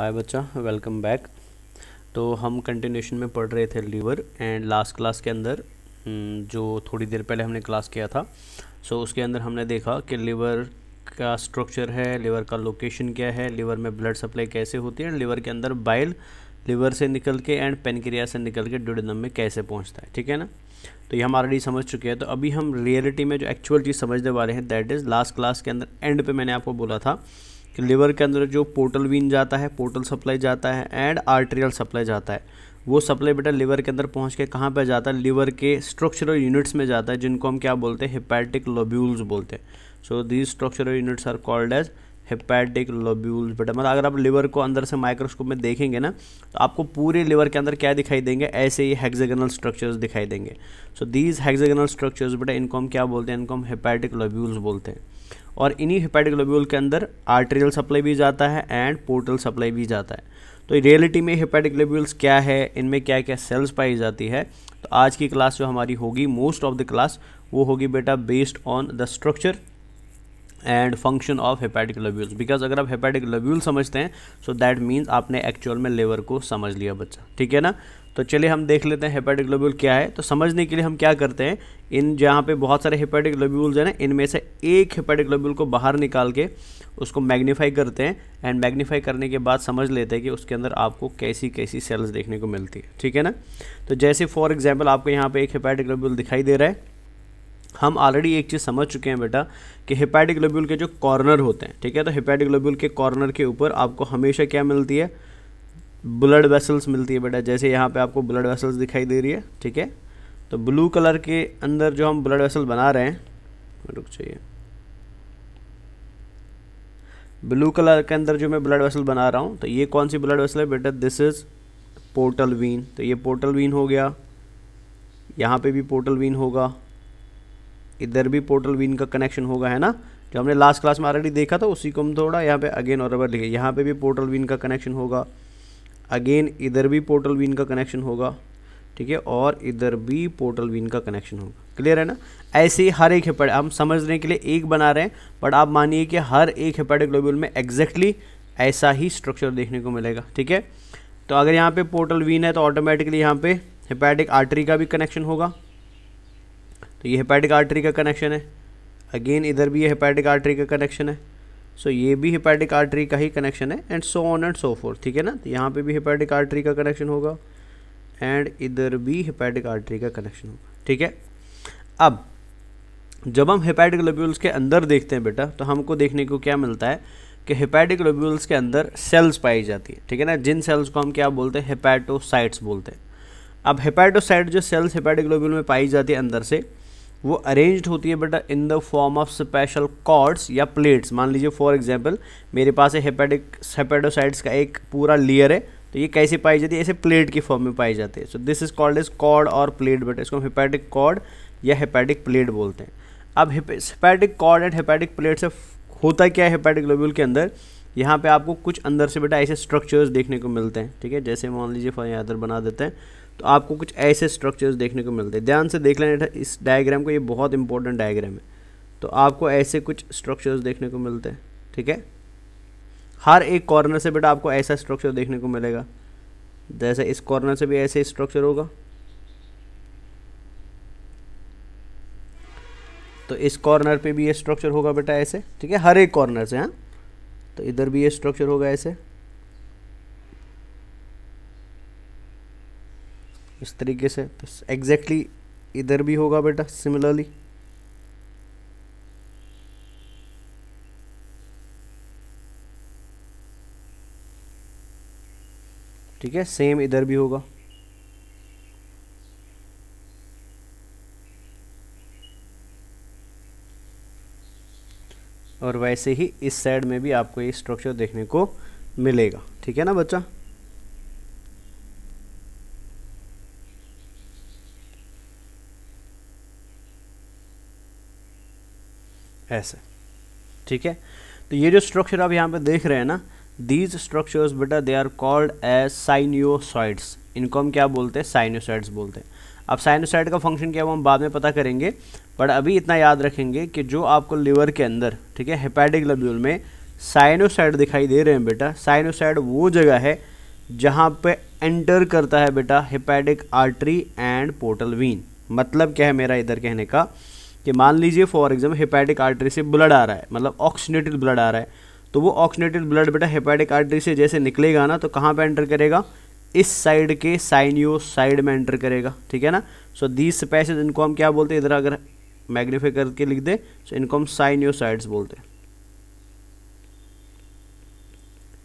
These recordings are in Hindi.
हाय बच्चा वेलकम बैक तो हम कंटिन्यूशन में पढ़ रहे थे लीवर एंड लास्ट क्लास के अंदर हम्म, जो थोड़ी देर पहले हमने क्लास किया था सो so, उसके अंदर हमने देखा कि लीवर का स्ट्रक्चर है लीवर का लोकेशन क्या है लीवर में ब्लड सप्लाई कैसे होती है एंड लीवर के अंदर बाइल लीवर से निकल के एंड पेनक्रिया से निकल के डुडनम में कैसे पहुँचता है ठीक है ना तो ये हम ऑलरेडी समझ चुके हैं तो अभी हम रियलिटी में जो एक्चुअल चीज़ समझने वाले हैं दैट इज़ लास्ट क्लास के अंदर एंड पे मैंने आपको बोला था कि लिवर के अंदर जो पोर्टल वीन जाता है पोर्टल सप्लाई जाता है एंड आर्टेरियल सप्लाई जाता है वो सप्लाई बेटा लिवर के अंदर पहुंच के कहाँ पर जाता है लिवर के स्ट्रक्चरल यूनिट्स में जाता है जिनको हम क्या बोलते हैं हिपैटिक लोब्यूल्स बोलते हैं so these structural units are called as hepatic lobules बेटा मतलब अगर आप लिवर को अंदर से माइक्रोस्कोप में देखेंगे ना तो आपको पूरे लिवर के अंदर क्या दिखाई देंगे ऐसे ही हेक्जेगनल स्ट्रक्चर्स दिखाई देंगे सो दीज हेक्जेगनल स्ट्रक्चर्स बेटा इनको हम क्या बोलते हैं इनको हम हिपैटिक लोब्यूल्स बोलते हैं और इन्हीं हेपेटिक लोब्यूल के अंदर आर्टेरियल सप्लाई भी जाता है एंड पोर्टल सप्लाई भी जाता है तो रियलिटी में हेपेटिक लोब्यूल्स क्या है इनमें क्या क्या सेल्स पाई जाती है तो आज की क्लास जो हमारी होगी मोस्ट ऑफ द क्लास वो होगी बेटा based on the structure and function of hepatic lobules because अगर आप हेपेटिक लब्यूल समझते हैं सो दैट मीन्स आपने एक्चुअल में लेवर को समझ लिया बच्चा ठीक है ना तो चलिए हम देख लेते हैं हेपेटिक लोब्यूल क्या है तो समझने के लिए हम क्या करते हैं इन जहाँ पे बहुत सारे हेपेटिक लोब्यूल्स हैं ना इनमें से एक हेपेटिक लोब्यूल को बाहर निकाल के उसको मैग्नीफाई करते हैं एंड मैग्नीफाई करने के बाद समझ लेते हैं कि उसके अंदर आपको कैसी कैसी सेल्स देखने को मिलती है ठीक है ना तो जैसे फॉर एग्जाम्पल आपको यहाँ पर एक हेपेटिक लोब्यूल दिखाई दे रहा है हम ऑलरेडी एक चीज़ समझ चुके हैं बेटा कि हिपैटिक लोब्यूल के जो कॉर्नर होते हैं ठीक है तो हिपैटिक लोब्यूल के कॉर्नर के ऊपर आपको हमेशा क्या मिलती है ब्लड वेसल्स मिलती है बेटा जैसे यहाँ पे आपको ब्लड वेसल्स दिखाई दे रही है ठीक है तो ब्लू कलर के अंदर जो हम ब्लड वेसल बना रहे हैं रुक चाहिए ब्लू कलर के अंदर जो मैं ब्लड वेसल बना रहा हूँ तो ये कौन सी ब्लड वेसल है बेटा दिस इज़ पोर्टल वीन तो ये पोर्टल वीन हो गया यहाँ पे भी पोर्टल वीन होगा इधर भी पोर्टल वीन का कनेक्शन होगा है ना जो हमने लास्ट क्लास में ऑलरेडी देखा था उसी को हम थोड़ा यहाँ पे अगेन और अबर लिखे यहाँ पे भी पोर्टल वीन का कनेक्शन होगा अगेन इधर भी पोर्टल वीन का कनेक्शन होगा ठीक है और इधर भी पोर्टल वीन का कनेक्शन होगा क्लियर है ना ऐसे ही हर एक हेपेड हम समझने के लिए एक बना रहे हैं बट आप मानिए कि हर एक हेपेडिक ग्लोबल में एग्जैक्टली ऐसा ही स्ट्रक्चर देखने को मिलेगा ठीक है तो अगर यहाँ पे पोर्टल वीन है तो ऑटोमेटिकली यहाँ पे हेपैटिक आर्टरी का भी कनेक्शन होगा तो ये हेपैटिक आर्टरी का कनेक्शन है अगेन इधर भी ये हेपैटिक आर्टरी का कनेक्शन है सो so, ये भी हिपैटिक आर्टरी का ही कनेक्शन है and so on and so forth ठीक है ना तो यहाँ पे भी हिपैटिक आर्टरी का कनेक्शन होगा एंड इधर भी हिपैटिक आर्टरी का कनेक्शन होगा ठीक है अब जब हम हिपैटिक लोब्यूल्स के अंदर देखते हैं बेटा तो हमको देखने को क्या मिलता है कि हिपैटिक लोब्यूल्स के अंदर सेल्स पाई जाती है ठीक है ना जिन सेल्स को हम क्या बोलते हैं हिपैटोसाइट्स बोलते हैं अब हिपैटोसाइट जो सेल्स हिपैटिक लोब्यूल में पाई जाती है अंदर से वो अरेंज होती है बेटा in the form of special cords या प्लेट्स मान लीजिए फॉर एग्जांपल मेरे पास है हेपेटिक हेपेडोसाइड्स का एक पूरा लेयर है तो ये कैसे पाई जाती है ऐसे प्लेट के फॉर्म में पाई जाती है so this is called is cord और प्लेट बेटा इसको हम हेपेटिक कॉर्ड या हेपेटिक प्लेट बोलते हैं अब hepatic cord and hepatic plate से होता क्या है हेपेटिक लोब्यूल के अंदर यहाँ पे आपको कुछ अंदर से बेटा ऐसे स्ट्रक्चर्स देखने को मिलते हैं ठीक है जैसे मान लीजिए फॉर यहाँ अंदर बना देते हैं तो आपको कुछ ऐसे स्ट्रक्चर्स देखने को मिलते हैं ध्यान से देख लेना इस डायग्राम को ये बहुत इंपॉर्टेंट डायग्राम है तो आपको ऐसे कुछ स्ट्रक्चर्स देखने को मिलते हैं ठीक है हर एक कॉर्नर से बेटा आपको ऐसा स्ट्रक्चर देखने को मिलेगा जैसे इस कॉर्नर से भी ऐसे स्ट्रक्चर होगा तो इस कॉर्नर पे भी ये स्ट्रक्चर होगा बेटा ऐसे ठीक है हर एक कॉर्नर से हाँ तो इधर भी ये स्ट्रक्चर होगा ऐसे इस तरीके से एग्जैक्टली तो इधर भी होगा बेटा सिमिलरली ठीक है सेम इधर भी होगा और वैसे ही इस साइड में भी आपको ये स्ट्रक्चर देखने को मिलेगा ठीक है ना बच्चा ऐसे ठीक है तो ये जो स्ट्रक्चर आप यहाँ पे देख रहे हैं ना दीज स्ट्रक्चर्स बेटा they are called as sinusoids इनको हम क्या बोलते हैं साइनोसाइड्स बोलते हैं अब साइनोसाइड का फंक्शन क्या है वो हम बाद में पता करेंगे बट अभी इतना याद रखेंगे कि जो आपको लिवर के अंदर ठीक है हेपेटिक लब्यूल में साइनोसाइड दिखाई दे रहे हैं बेटा साइनोसाइड वो जगह है जहाँ पे एंटर करता है बेटा hepatic artery and portal vein मतलब क्या है मेरा इधर कहने का कि मान लीजिए फॉर एग्जाम्पल हेपेटिक आर्टरी से ब्लड आ रहा है मतलब ऑक्सीनेटेड ब्लड आ रहा है तो वो ऑक्सीनेटेड ब्लड बेटा हेपेटिक आर्टरी से जैसे निकलेगा ना तो कहाँ पर एंटर करेगा इस साइड के साइनियो साइड में एंटर करेगा ठीक है ना सो दीज पैसेज इनको हम क्या बोलते हैं इधर अगर मैग्नीफाई करके लिख दे सो तो इनको हम साइनियो साइड्स बोलते हैं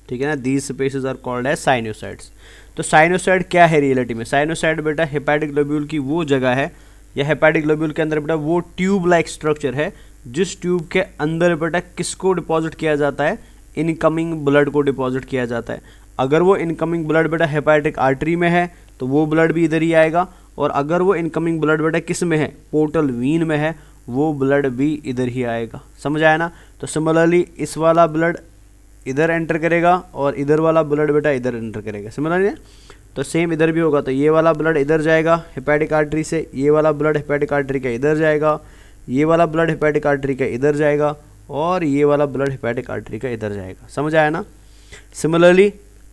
ठीक है ना दीज स्पेसिस आर कॉल्ड है साइनोसाइड्स तो साइनोसाइड क्या है रियलिटी में साइनोसाइड बेटा हेपेटिक लोब्यूल की वो जगह है या हेपेटिक लोब्यूल के अंदर बेटा वो ट्यूब लाइक स्ट्रक्चर है जिस ट्यूब के अंदर बेटा किसको डिपॉजिट किया जाता है इनकमिंग ब्लड को डिपॉजिट किया जाता है अगर वो इनकमिंग ब्लड बेटा हेपेटिक आर्टरी में है तो वो ब्लड भी इधर ही आएगा और अगर वो इनकमिंग ब्लड बेटा किस में है पोर्टल वीन में है वो ब्लड भी इधर ही आएगा समझ आया ना तो सिमिलरली इस वाला ब्लड इधर एंटर करेगा और इधर वाला ब्लड बेटा इधर एंटर करेगा सिमिलरली तो सेम इधर भी होगा तो ये वाला ब्लड इधर जाएगा हिपैटिक आर्टरी से ये वाला ब्लड हिपैटिक आर्टरी का इधर जाएगा ये वाला ब्लड हिपैटिक आर्टरी का इधर जाएगा और ये वाला ब्लड हिपैटिक आर्टरी का इधर जाएगा समझ आया ना सिमिलरली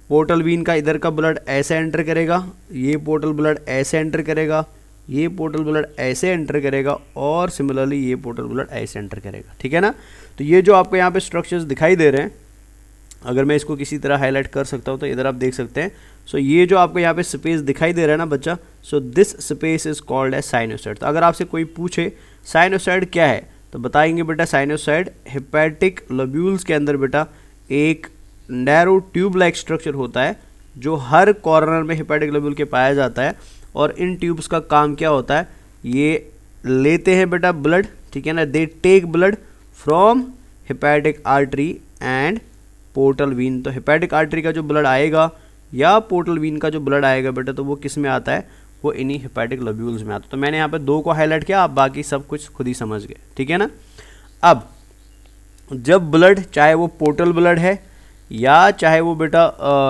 पोर्टल बीन का इधर का ब्लड ऐसे एंटर करेगा ये पोर्टल ब्लड ऐसे एंटर करेगा ये पोर्टल ब्लड ऐसे एंटर करेगा और सिमिलरली ये पोर्टल ब्लड ऐसे एंटर करेगा ठीक है ना तो ये जो आपको यहाँ पे स्ट्रक्चर्स दिखाई दे रहे हैं अगर मैं इसको किसी तरह हाईलाइट कर सकता हूँ तो इधर आप देख सकते हैं सो so, ये जो आपको यहाँ पे स्पेस दिखाई दे रहा है ना बच्चा so this space is called as sinusoid तो अगर आपसे कोई पूछे साइनोसाइड क्या है तो बताएंगे बेटा साइनोसाइड हिपैटिक लब्यूल्स के अंदर बेटा एक नैरो ट्यूब लाइक स्ट्रक्चर होता है जो हर कॉर्नर में हिपैटिक लब्यूल के पाया जाता है और इन ट्यूब्स का काम क्या होता है ये लेते हैं बेटा ब्लड ठीक है ना they take blood from hepatic artery and portal vein तो हिपैटिक आर्टरी का जो ब्लड आएगा या पोर्टल वीन का जो ब्लड आएगा बेटा तो वो किस में आता है वो इन्हीं हिपैटिक लब्यूल्स में आता है तो मैंने यहाँ पे दो को हाईलाइट किया आप बाकी सब कुछ खुद ही समझ गए ठीक है ना अब जब ब्लड चाहे वो पोर्टल ब्लड है या चाहे वो बेटा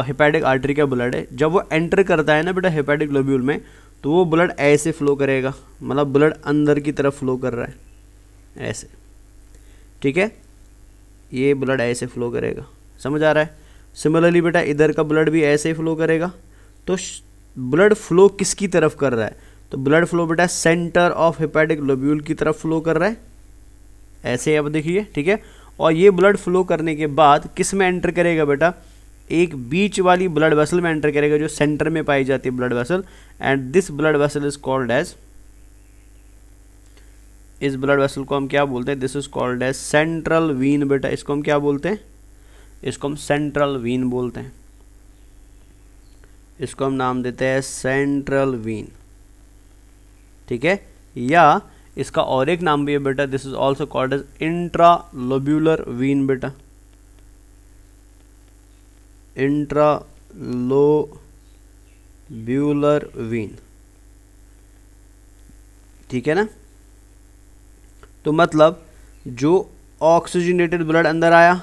हिपैटिक आर्टरी का ब्लड है जब वो एंटर करता है ना बेटा हिपैटिक लोब्यूल में तो वो ब्लड ऐसे फ्लो करेगा मतलब ब्लड अंदर की तरफ फ्लो कर रहा है ऐसे ठीक है ये ब्लड ऐसे फ्लो करेगा समझ आ रहा है सिमिलरली बेटा इधर का ब्लड भी ऐसे ही फ्लो करेगा तो ब्लड फ्लो किसकी तरफ कर रहा है तो ब्लड फ्लो बेटा सेंटर ऑफ हिपैटिक लोब्यूल की तरफ फ्लो कर रहा है ऐसे अब देखिए ठीक है और ये ब्लड फ्लो करने के बाद किस में एंटर करेगा बेटा एक बीच वाली ब्लड वेसल में एंटर करेगा जो सेंटर में पाई जाती है blood vessel and this blood vessel is called as इस ब्लड वेसल को हम क्या बोलते हैं this is called as central vein बेटा इसको हम क्या बोलते हैं इसको हम सेंट्रल वीन बोलते हैं इसको हम नाम देते हैं सेंट्रल वीन ठीक है या इसका और एक नाम भी है बेटा this is also called as intralobular vein बेटा इंट्रालोब्यूलर वीन ठीक है ना तो मतलब जो ऑक्सीजनेटेड ब्लड अंदर आया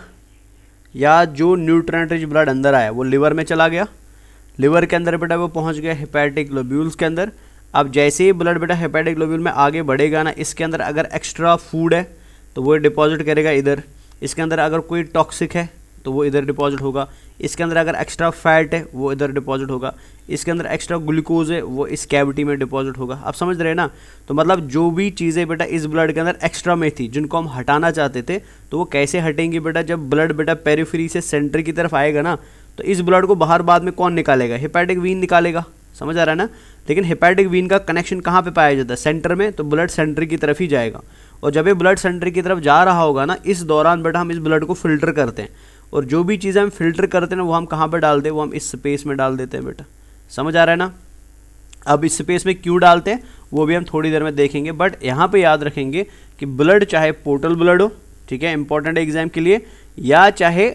या जो न्यूट्रेंट रिच ब्लड अंदर आया वो लिवर में चला गया लिवर के अंदर बेटा वो पहुंच गया हेपेटिक ग्लोब्यूल्स के अंदर अब जैसे ही ब्लड बेटा हेपेटिक ग्लोब्यूल में आगे बढ़ेगा ना इसके अंदर अगर एक्स्ट्रा फूड है तो वो डिपॉजिट करेगा इधर इसके अंदर अगर कोई टॉक्सिक है तो वो इधर डिपॉजिट होगा इसके अंदर अगर एक्स्ट्रा फैट है वो इधर डिपॉजिट होगा इसके अंदर एक्स्ट्रा ग्लूकोज है वो इस कैविटी में डिपॉजिट होगा आप समझ रहे हैं ना तो मतलब जो भी चीज़ें बेटा इस ब्लड के अंदर एक्स्ट्रा में थी जिनको हम हटाना चाहते थे तो वो कैसे हटेंगी बेटा जब ब्लड बेटा पेरीफ्री से सेंटर की तरफ आएगा ना तो इस ब्लड को बाहर बाद में कौन निकालेगा हिपैटिक वीन निकालेगा समझ आ रहा है ना लेकिन हिपैटिक वीन का कनेक्शन कहाँ पे पाया जाता है सेंटर में तो ब्लड सेंटर की तरफ ही जाएगा और जब ये ब्लड सेंटर की तरफ जा रहा होगा ना इस दौरान बेटा हम इस ब्लड को फिल्टर करते हैं और जो भी चीज़ें हम फिल्टर करते हैं वो हम कहाँ पर डालते हैं वो हम इस स्पेस में डाल देते हैं बेटा समझ आ रहा है ना अब इस स्पेस में क्यों डालते हैं वो भी हम थोड़ी देर में देखेंगे बट यहाँ पे याद रखेंगे कि ब्लड चाहे पोर्टल ब्लड हो ठीक है इंपॉर्टेंट एग्जाम के लिए या चाहे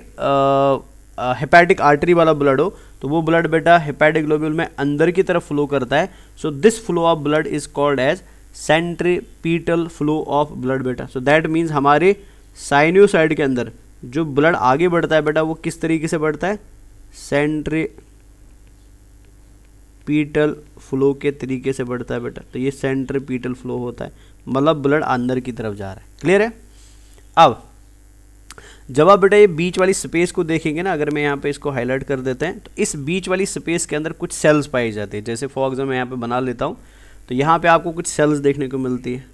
हेपेटिक आर्टरी वाला ब्लड हो तो वो ब्लड बेटा हेपेटिक ग्लोब्यूल में अंदर की तरफ फ्लो करता है so this flow of blood is called as centripetal flow of blood बेटा सो दैट मीन्स हमारे साइन्यूसाइड के अंदर जो ब्लड आगे बढ़ता है बेटा वो किस तरीके से बढ़ता है सेंट्री पीटल फ्लो के तरीके से बढ़ता है बेटा तो ये सेंट्र पीटल फ्लो होता है मतलब ब्लड अंदर की तरफ जा रहा है क्लियर है अब जब आप बेटा ये बीच वाली स्पेस को देखेंगे ना अगर मैं यहाँ पे इसको हाईलाइट कर देते हैं तो इस बीच वाली स्पेस के अंदर कुछ सेल्स पाए जाते हैं जैसे फॉर एग्जाम्पल मैं यहाँ पे बना लेता हूँ तो यहाँ पे आपको कुछ सेल्स देखने को मिलती है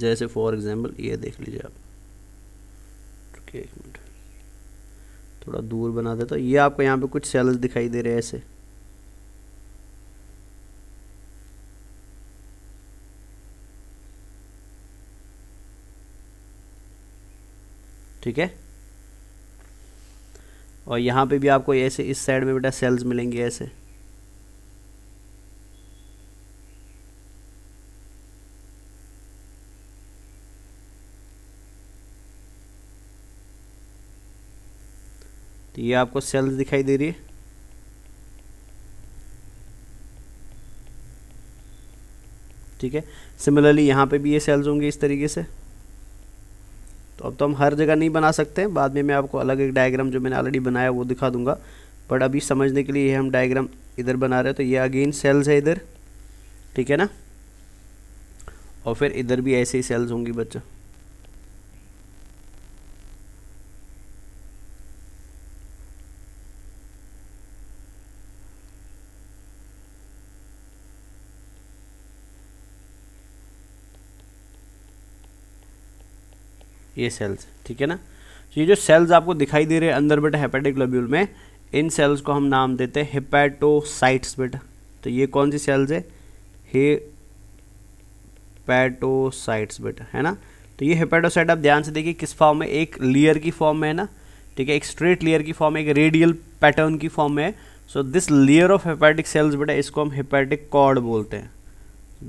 जैसे फॉर एग्जाम्पल ये देख लीजिए आप ओके एक मिनट थोड़ा दूर बना देता तो। हूँ ये आपको यहाँ पे कुछ सेल्स दिखाई दे रहे हैं ऐसे ठीक है और यहाँ पे भी आपको ऐसे इस साइड में बेटा सेल्स मिलेंगे ऐसे ये आपको सेल्स दिखाई दे रही है ठीक है सिमिलरली यहाँ पे भी ये सेल्स होंगे इस तरीके से तो अब तो हम हर जगह नहीं बना सकते बाद में मैं आपको अलग एक डायग्राम जो मैंने ऑलरेडी बनाया वो दिखा दूंगा बट अभी समझने के लिए ये हम डायग्राम इधर बना रहे हैं तो ये अगेन सेल्स है इधर ठीक है ना और फिर इधर भी ऐसे ही सेल्स होंगी बच्चा ये सेल्स ठीक है ना तो ये जो सेल्स आपको दिखाई दे रहे हैं अंदर बेटा हेपेटिक लब्यूल में इन सेल्स को हम नाम देते हैं हिपैटोसाइट्स बेटा तो ये कौन सी सेल्स है हिपैटोसाइट्स बेटा है ना तो ये हेपेटोसाइट आप ध्यान से देखिए किस फॉर्म में एक लेयर की फॉर्म में है ना ठीक है एक स्ट्रेट लेयर की फॉर्म में एक रेडियल पैटर्न की फॉर्म में है so this layer of hepatic cells बेटा इसको हम हिपैटिक कॉर्ड बोलते हैं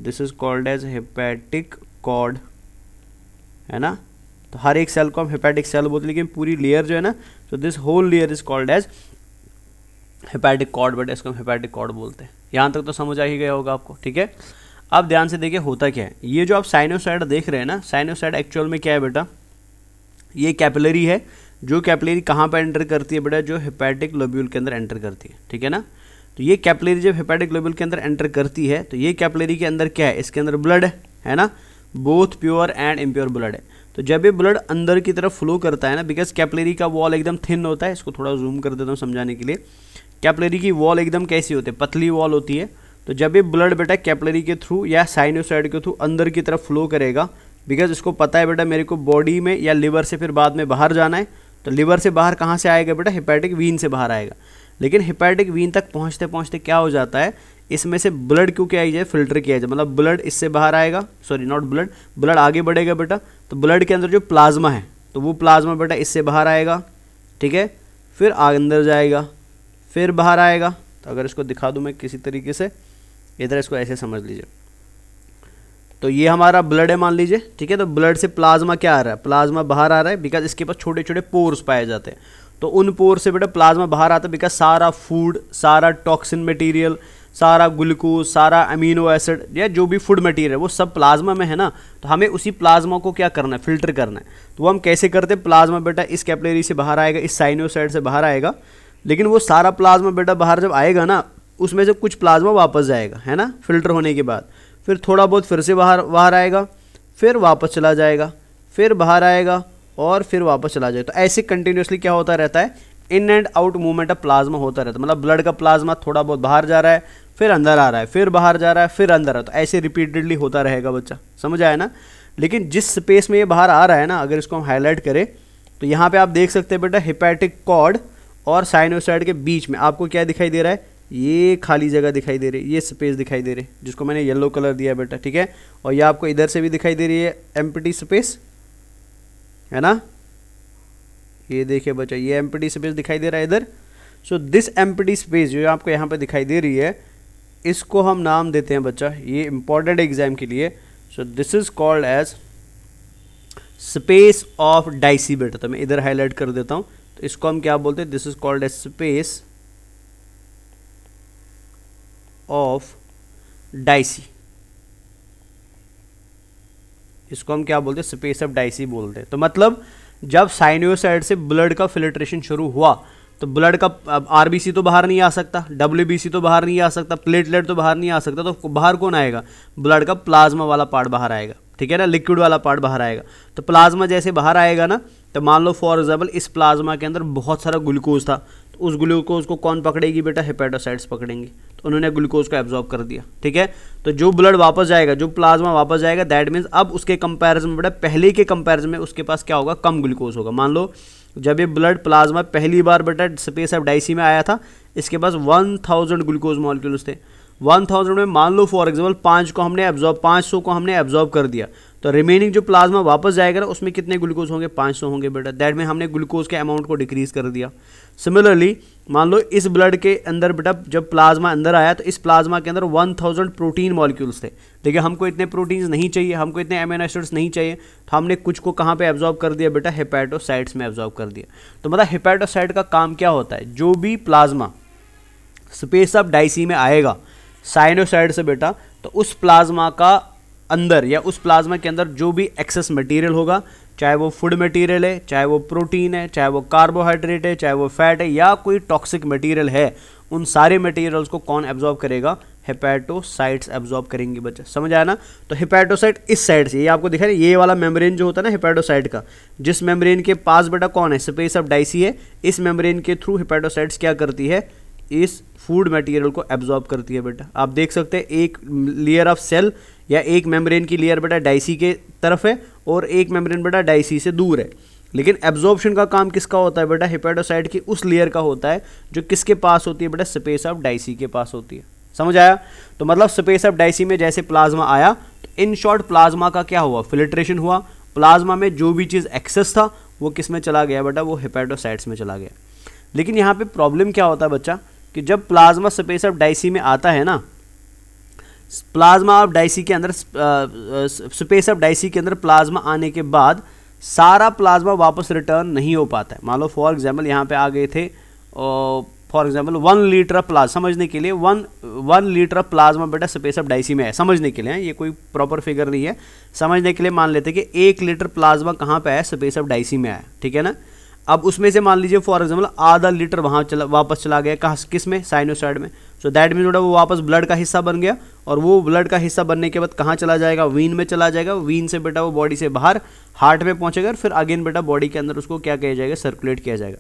this is called as hepatic cord है ना तो हर एक सेल को हम हेपेटिक सेल बोलते हैं लेकिन पूरी लेयर जो है ना तो this whole layer is called as hepatic cord but इसको हम हेपेटिक कॉर्ड बोलते हैं यहाँ तक तो समझ आ ही गया होगा आपको ठीक है अब ध्यान से देखिए होता क्या है ये जो आप साइनोसाइड देख रहे हैं ना साइनोसाइड एक्चुअल में क्या है बेटा ये कैपिलरी है जो कैपिलरी कहाँ पर एंटर करती है बेटा जो हेपेटिक लोब्यूल के अंदर एंटर करती है ठीक है ना तो ये कैपिलरी जब हेपेटिक लोब्यूल के अंदर एंटर करती है तो ये कैपिलरी के अंदर क्या है इसके अंदर ब्लड है है ना both pure and impure blood है तो जब ये ब्लड अंदर की तरफ फ्लो करता है ना बिकॉज कैपलेरी का वॉल एकदम थिन होता है इसको थोड़ा जूम कर देता हूँ समझाने के लिए कैपलेरी की वॉल एकदम कैसी होती है पतली वॉल होती है तो जब ये ब्लड बेटा कैपलेरी के थ्रू या साइनोसाइड के थ्रू अंदर की तरफ फ्लो करेगा बिकॉज इसको पता है बेटा मेरे को बॉडी में या लिवर से फिर बाद में बाहर जाना है तो लिवर से बाहर कहाँ से आएगा बेटा हिपैटिक वीन से बाहर आएगा लेकिन हिपैटिक वीन तक पहुँचते पहुँचते क्या हो जाता है इसमें से ब्लड क्यों क्या जाए फिल्टर किया जाए मतलब ब्लड इससे बाहर आएगा सॉरी नॉट ब्लड ब्लड आगे बढ़ेगा बेटा तो ब्लड के अंदर जो प्लाज्मा है तो वो प्लाज्मा बेटा इससे बाहर आएगा ठीक है फिर अंदर जाएगा फिर बाहर आएगा तो अगर इसको दिखा दूँ मैं किसी तरीके से इधर इसको ऐसे समझ लीजिए तो ये हमारा ब्लड है मान लीजिए ठीक है तो ब्लड से प्लाज्मा क्या आ रहा है प्लाज्मा बाहर आ रहा है बिकॉज इसके पास छोटे छोटे पोर्स पाए जाते हैं तो उन पोर से बेटा प्लाज्मा बाहर आता है बिकॉज सारा फूड सारा टॉक्सिन मटेरियल सारा ग्लूकोज सारा अमीनो एसिड या जो भी फूड मटेरियल वो सब प्लाज्मा में है ना तो हमें उसी प्लाज्मा को क्या करना है फिल्टर करना है तो वो हम कैसे करते हैं प्लाज्मा बेटा इस कैपलेरी से बाहर आएगा इस साइनोसाइड से बाहर आएगा लेकिन वो सारा प्लाज्मा बेटा बाहर जब आएगा ना उसमें से कुछ प्लाज्मा वापस जाएगा है ना फिल्टर होने के बाद फिर थोड़ा बहुत फिर से बाहर बाहर आएगा फिर वापस चला जाएगा फिर बाहर आएगा और फिर वापस चला जाएगा तो ऐसे कंटिन्यूसली क्या होता रहता है in and out movement of plasma होता रहता है मतलब ब्लड का प्लाज्मा थोड़ा बहुत बाहर जा रहा है फिर अंदर आ रहा है फिर बाहर जा रहा है फिर अंदर आ तो ऐसे रिपीटेडली होता रहेगा बच्चा समझ आया ना लेकिन जिस स्पेस में ये बाहर आ रहा है ना अगर इसको हम हाईलाइट करें तो यहाँ पे आप देख सकते हैं बेटा हिपैटिक कॉड और साइनोसाइड के बीच में आपको क्या दिखाई दे रहा है ये खाली जगह दिखाई दे रही है ये स्पेस दिखाई दे रही है जिसको मैंने येलो कलर दिया बेटा ठीक है और ये आपको इधर से भी दिखाई दे रही है एम स्पेस है ना ये देखिए बच्चा ये एम स्पेस दिखाई दे रहा है इधर सो दिस एम स्पेस जो आपको यहाँ पे दिखाई दे रही है इसको हम नाम देते हैं बच्चा ये इंपॉर्टेंट एग्जाम के लिए so this is called as space of Disse बेटा तो मैं इधर हाईलाइट कर देता हूं तो इसको हम क्या बोलते हैं this is called as space of Disse इसको हम क्या बोलते हैं स्पेस ऑफ डाइसी बोलते हैं तो मतलब जब साइनोसाइड से ब्लड का फिल्ट्रेशन शुरू हुआ तो ब्लड का आर तो बाहर नहीं आ सकता डब्ल्यू तो बाहर नहीं आ सकता प्लेटलेट तो बाहर नहीं आ सकता तो बाहर कौन आएगा ब्लड का प्लाज्मा वाला पार्ट बाहर आएगा ठीक है ना लिक्विड वाला पार्ट बाहर आएगा तो प्लाज्मा जैसे बाहर आएगा ना तो मान लो फॉर एग्जाम्पल इस प्लाज्मा के अंदर बहुत सारा ग्लूकोज था तो उस ग्लूकोज को कौन पकड़ेगी बेटा हेपेटोसाइड्स पकड़ेंगे तो उन्होंने ग्लूकोज को एब्जॉर्ब कर दिया ठीक है तो जो ब्लड वापस जाएगा जो प्लाज्मा वापस जाएगा दैट मीन्स अब उसके कंपेरिजन बेटा पहले के कंपेरिजन में उसके पास क्या होगा कम ग्लूकोज होगा मान लो जब ये ब्लड प्लाज्मा पहली बार बेटा स्पेस ऑफ डाइसी में आया था इसके पास वन थाउजेंड ग्लूकोज मॉलिक्यूल्स थे वन थाउजेंड में मान लो फॉर एग्जाम्पल पाँच को हमने एब्जॉर्ब पाँच सौ को हमने एब्जॉर्ब कर दिया तो रिमेनिंग जो प्लाज्मा वापस जाएगा ना उसमें कितने ग्लूकोज होंगे पाँच सौ होंगे बेटा दैट में हमने ग्लूकोज के अमाउंट को डिक्रीज़ कर दिया सिमिलरली मान लो इस ब्लड के अंदर बेटा जब प्लाज्मा अंदर आया तो इस प्लाज्मा के अंदर 1000 प्रोटीन मॉलिक्यूल्स थे देखिए हमको इतने प्रोटीन्स नहीं चाहिए हमको इतने एमिनो एसिड्स नहीं चाहिए तो हमने कुछ को कहाँ पे एब्जॉर्ब कर दिया बेटा हेपेटोसाइट्स में एब्जॉर्ब कर दिया तो मतलब हेपेटोसाइट का काम क्या होता है जो भी प्लाज्मा स्पेस ऑफ डाइसी में आएगा साइनोसाइड से बेटा तो उस प्लाज्मा का अंदर या उस प्लाज्मा के अंदर जो भी एक्सेस मटेरियल होगा चाहे वो फूड मटेरियल है चाहे वो प्रोटीन है चाहे वो कार्बोहाइड्रेट है चाहे वो फैट है या कोई टॉक्सिक मटेरियल है उन सारे मटेरियल्स को कौन एब्जॉर्ब करेगा हेपेटोसाइट्स एब्जॉर्ब करेंगे बच्चे समझ आया ना तो हेपेटोसाइट इस साइड से ये आपको दिखा ये वाला मेम्ब्रेन जो होता है ना हेपेटोसाइट का जिस मेम्ब्रेन के पास बेटा कौन है स्पेस ऑफ डाइसी है इस मेम्ब्रेन के थ्रू हेपेटोसाइट्स क्या करती है इस फूड मटेरियल को एब्जॉर्ब करती है बेटा आप देख सकते हैं एक लेयर ऑफ सेल या एक मेम्ब्रेन की लेयर बेटा डाइसी के तरफ है और एक मेम्ब्रेन बेटा डाइसी से दूर है लेकिन एब्जॉर्प्शन का काम किसका होता है बेटा हिपेटोसाइड की उस लेयर का होता है जो किसके पास होती है बेटा स्पेस ऑफ डाइसी के पास होती है समझ आया तो मतलब स्पेस ऑफ डाइसी में जैसे प्लाज्मा आया तो इन शॉर्ट प्लाज्मा का क्या हुआ फिल्ट्रेशन हुआ प्लाज्मा में जो भी चीज़ एक्सेस था वो किस में चला गया बेटा वो हिपेटोसाइट्स में चला गया लेकिन यहाँ पर प्रॉब्लम क्या होता है बच्चा कि जब प्लाज्मा स्पेस ऑफ डाइसी में आता है ना प्लाज्मा ऑफ डाइसी के अंदर स्पेस ऑफ डाइसी के अंदर प्लाज्मा आने के बाद सारा प्लाज्मा वापस रिटर्न नहीं हो पाता है मान लो फॉर एग्जाम्पल यहाँ पे आ गए थे for example one litre of plasma समझने के लिए one one litre of plasma बेटा स्पेस ऑफ डाइसी में है समझने के लिए ये कोई प्रॉपर फिगर नहीं है समझने के लिए मान लेते कि एक लीटर प्लाज्मा कहाँ पे है स्पेस ऑफ डाइसी में आया ठीक है ना अब उसमें से मान लीजिए फॉर एग्जाम्पल आधा लीटर वहाँ चला वापस चला गया कहाँ किस में साइनोसाइड में सो दैट मीन वो वापस ब्लड का हिस्सा बन गया और वो ब्लड का हिस्सा बनने के बाद कहाँ चला जाएगा वीन में चला जाएगा वीन से बेटा वो बॉडी से बाहर हार्ट में पहुँचेगा फिर अगेन बेटा बॉडी के अंदर उसको क्या किया जाएगा सर्कुलेट किया जाएगा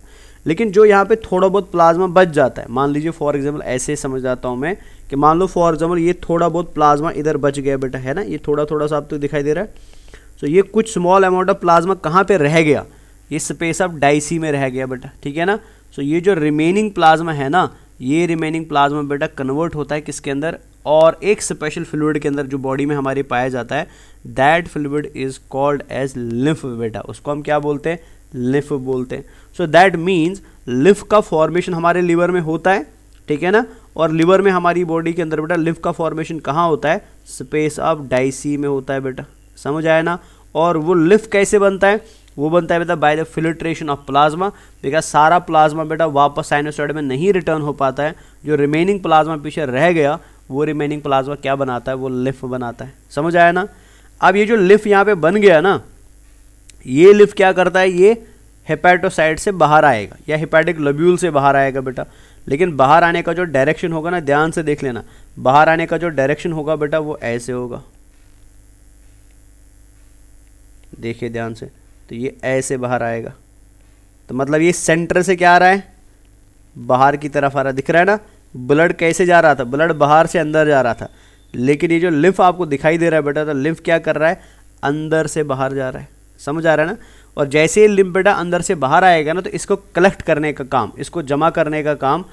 लेकिन जो यहाँ पे थोड़ा बहुत प्लाज्मा बच जाता है मान लीजिए फॉर एग्जाम्पल ऐसे समझ जाता हूँ मैं कि मान लो फॉर एग्जाम्पल ये थोड़ा बहुत प्लाज्मा इधर बच गया बेटा है ना ये थोड़ा थोड़ा सा आप तो दिखाई दे रहा है सो ये कुछ स्मॉल अमाउंट ऑफ प्लाज्मा कहाँ पर रह गया ये स्पेस ऑफ डाइसी में रह गया बेटा ठीक है ना सो so, ये जो रिमेनिंग प्लाज्मा है ना ये रिमेनिंग प्लाज्मा बेटा कन्वर्ट होता है किसके अंदर और एक स्पेशल फ्लूड के अंदर जो बॉडी में हमारे पाया जाता है that fluid is called as lymph बेटा उसको हम क्या बोलते हैं लिफ बोलते हैं सो दैट मीन्स लिफ का फॉर्मेशन हमारे लिवर में होता है ठीक है ना और लिवर में हमारी बॉडी के अंदर बेटा लिफ का फॉर्मेशन कहाँ होता है स्पेस ऑफ डाइसी में होता है बेटा समझ आया ना और वो लिफ कैसे बनता है वो बनता है बेटा by the filtration of plasma देखा सारा प्लाज्मा बेटा वापस साइनोसॉइड में नहीं रिटर्न हो पाता है जो रिमेनिंग प्लाज्मा पीछे रह गया वो रिमेनिंग प्लाज्मा क्या बनाता है वो लिफ बनाता है समझ आया ना अब ये जो लिफ यहाँ पे बन गया ना ये लिफ क्या करता है ये हेपेटोसाइड से बाहर आएगा या हेपेटिक लब्यूल से बाहर आएगा बेटा लेकिन बाहर आने का जो डायरेक्शन होगा ना ध्यान से देख लेना बाहर आने का जो डायरेक्शन होगा बेटा वो ऐसे होगा देखिए ध्यान से तो ये ऐसे बाहर आएगा तो मतलब ये सेंटर से क्या आ रहा है बाहर की तरफ आ रहा दिख रहा है ना ब्लड कैसे जा रहा था ब्लड बाहर से अंदर जा रहा था लेकिन ये जो लिम्फ आपको दिखाई दे रहा है बेटा तो लिम्फ क्या कर रहा है अंदर से बाहर जा रहा है समझ आ रहा है ना और जैसे ही लिम्फ बेटा अंदर से बाहर आएगा ना तो इसको कलेक्ट करने का काम इसको जमा करने का काम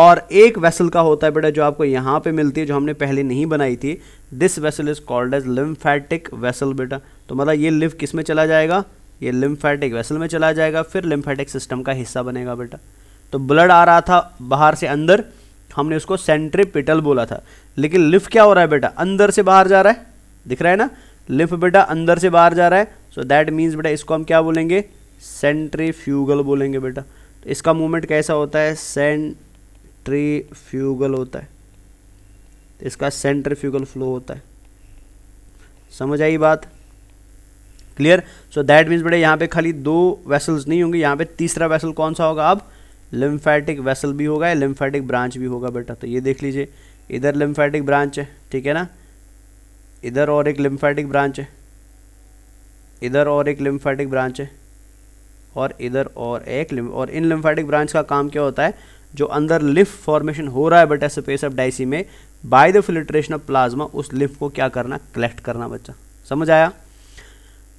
और एक वेसल का होता है बेटा जो आपको यहाँ पे मिलती है जो हमने पहले नहीं बनाई थी this vessel is called as lymphatic vessel बेटा तो मतलब ये लिम्फ किस में चला जाएगा ये लिम्फेटिक वेसल में चला जाएगा फिर लिम्फेटिक सिस्टम का हिस्सा बनेगा बेटा तो ब्लड आ रहा था बाहर से अंदर हमने उसको सेंट्रिपिटल बोला था लेकिन लिफ क्या हो रहा है बेटा अंदर से बाहर जा रहा है दिख रहा है ना लिफ बेटा अंदर से बाहर जा रहा है सो दैट मीन्स बेटा इसको हम क्या बोलेंगे सेंट्रीफ्यूगल बोलेंगे बेटा तो इसका मूवमेंट कैसा होता है सेंट्रीफ्यूगल होता है इसका सेंट्रीफ्यूगल फ्लो होता है समझ आई बात क्लियर सो दैट मीन्स बेटा यहाँ पे खाली दो वेसल्स नहीं होंगे यहाँ पे तीसरा वेसल कौन सा होगा अब लिम्फेटिक वेसल भी होगा या लिम्फेटिक ब्रांच भी होगा बेटा तो ये देख लीजिए इधर लिम्फेटिक ब्रांच है ठीक है ना इधर और एक लिम्फेटिक ब्रांच है इधर और एक लिम्फेटिक ब्रांच है और इधर और एक और इन लिम्फेटिक ब्रांच का काम क्या होता है जो अंदर लिफ फॉर्मेशन हो रहा है बेटा स्पेस ऑफ डाइसी में by the filtration of plasma उस लिफ को क्या करना कलेक्ट करना बच्चा समझ आया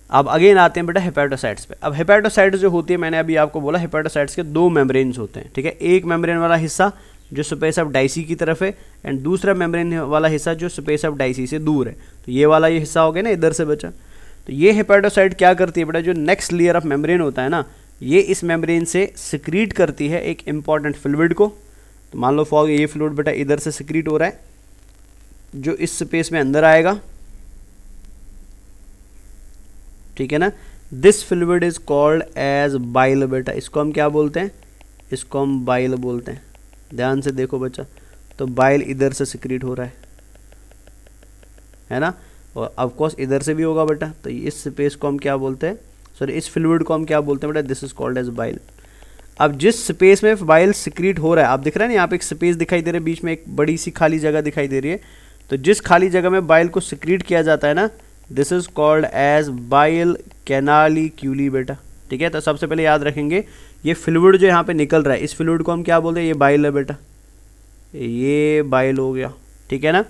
अब अगेन आते हैं बेटा हेपेटोसाइट्स पे अब हेपेटोसाइट्स जो होती है मैंने अभी आपको बोला हेपेटोसाइट्स के दो मेम्ब्रेन होते हैं ठीक है एक मेम्ब्रेन वाला हिस्सा जो स्पेस ऑफ डाइसी की तरफ है एंड दूसरा मेम्ब्रेन वाला हिस्सा जो स्पेस ऑफ डाइसी से दूर है तो ये वाला ये हिस्सा हो गया ना इधर से बचा तो ये हेपेटोसाइट क्या करती है बेटा जो नेक्स्ट लेयर ऑफ मेम्ब्रेन होता है ना ये इस मेम्ब्रेन से सिक्रीट करती है एक इंपॉर्टेंट फ्लूड को तो मान लो फॉग ये फ्लूड बेटा इधर से सिक्रीट हो रहा है जो इस स्पेस में अंदर आएगा ठीक है ना this fluid is called as bile बेटा इसको हम क्या बोलते हैं इसको हम बाइल बोलते हैं ध्यान से देखो बच्चा तो बाइल इधर से सिक्रीट हो रहा है है ना और ऑफकोर्स इधर से भी होगा बेटा तो इस स्पेस को हम क्या बोलते हैं सॉरी इस फ्लूड को हम क्या बोलते हैं बेटा this is called as bile अब जिस स्पेस में बाइल सिक्रीट हो रहा है आप दिख रहे हैं ना यहाँ पे एक स्पेस दिखाई दे रही है बीच में एक बड़ी सी खाली जगह दिखाई दे रही है तो जिस खाली जगह में बाइल को सिक्रीट किया जाता है ना this is called as bile canaliculi बेटा ठीक है तो सबसे पहले याद रखेंगे ये फ्लूड जो यहाँ पे निकल रहा है इस फ्लूड को हम क्या बोलते हैं ये बाइल है बेटा ये बाइल हो गया ठीक है ना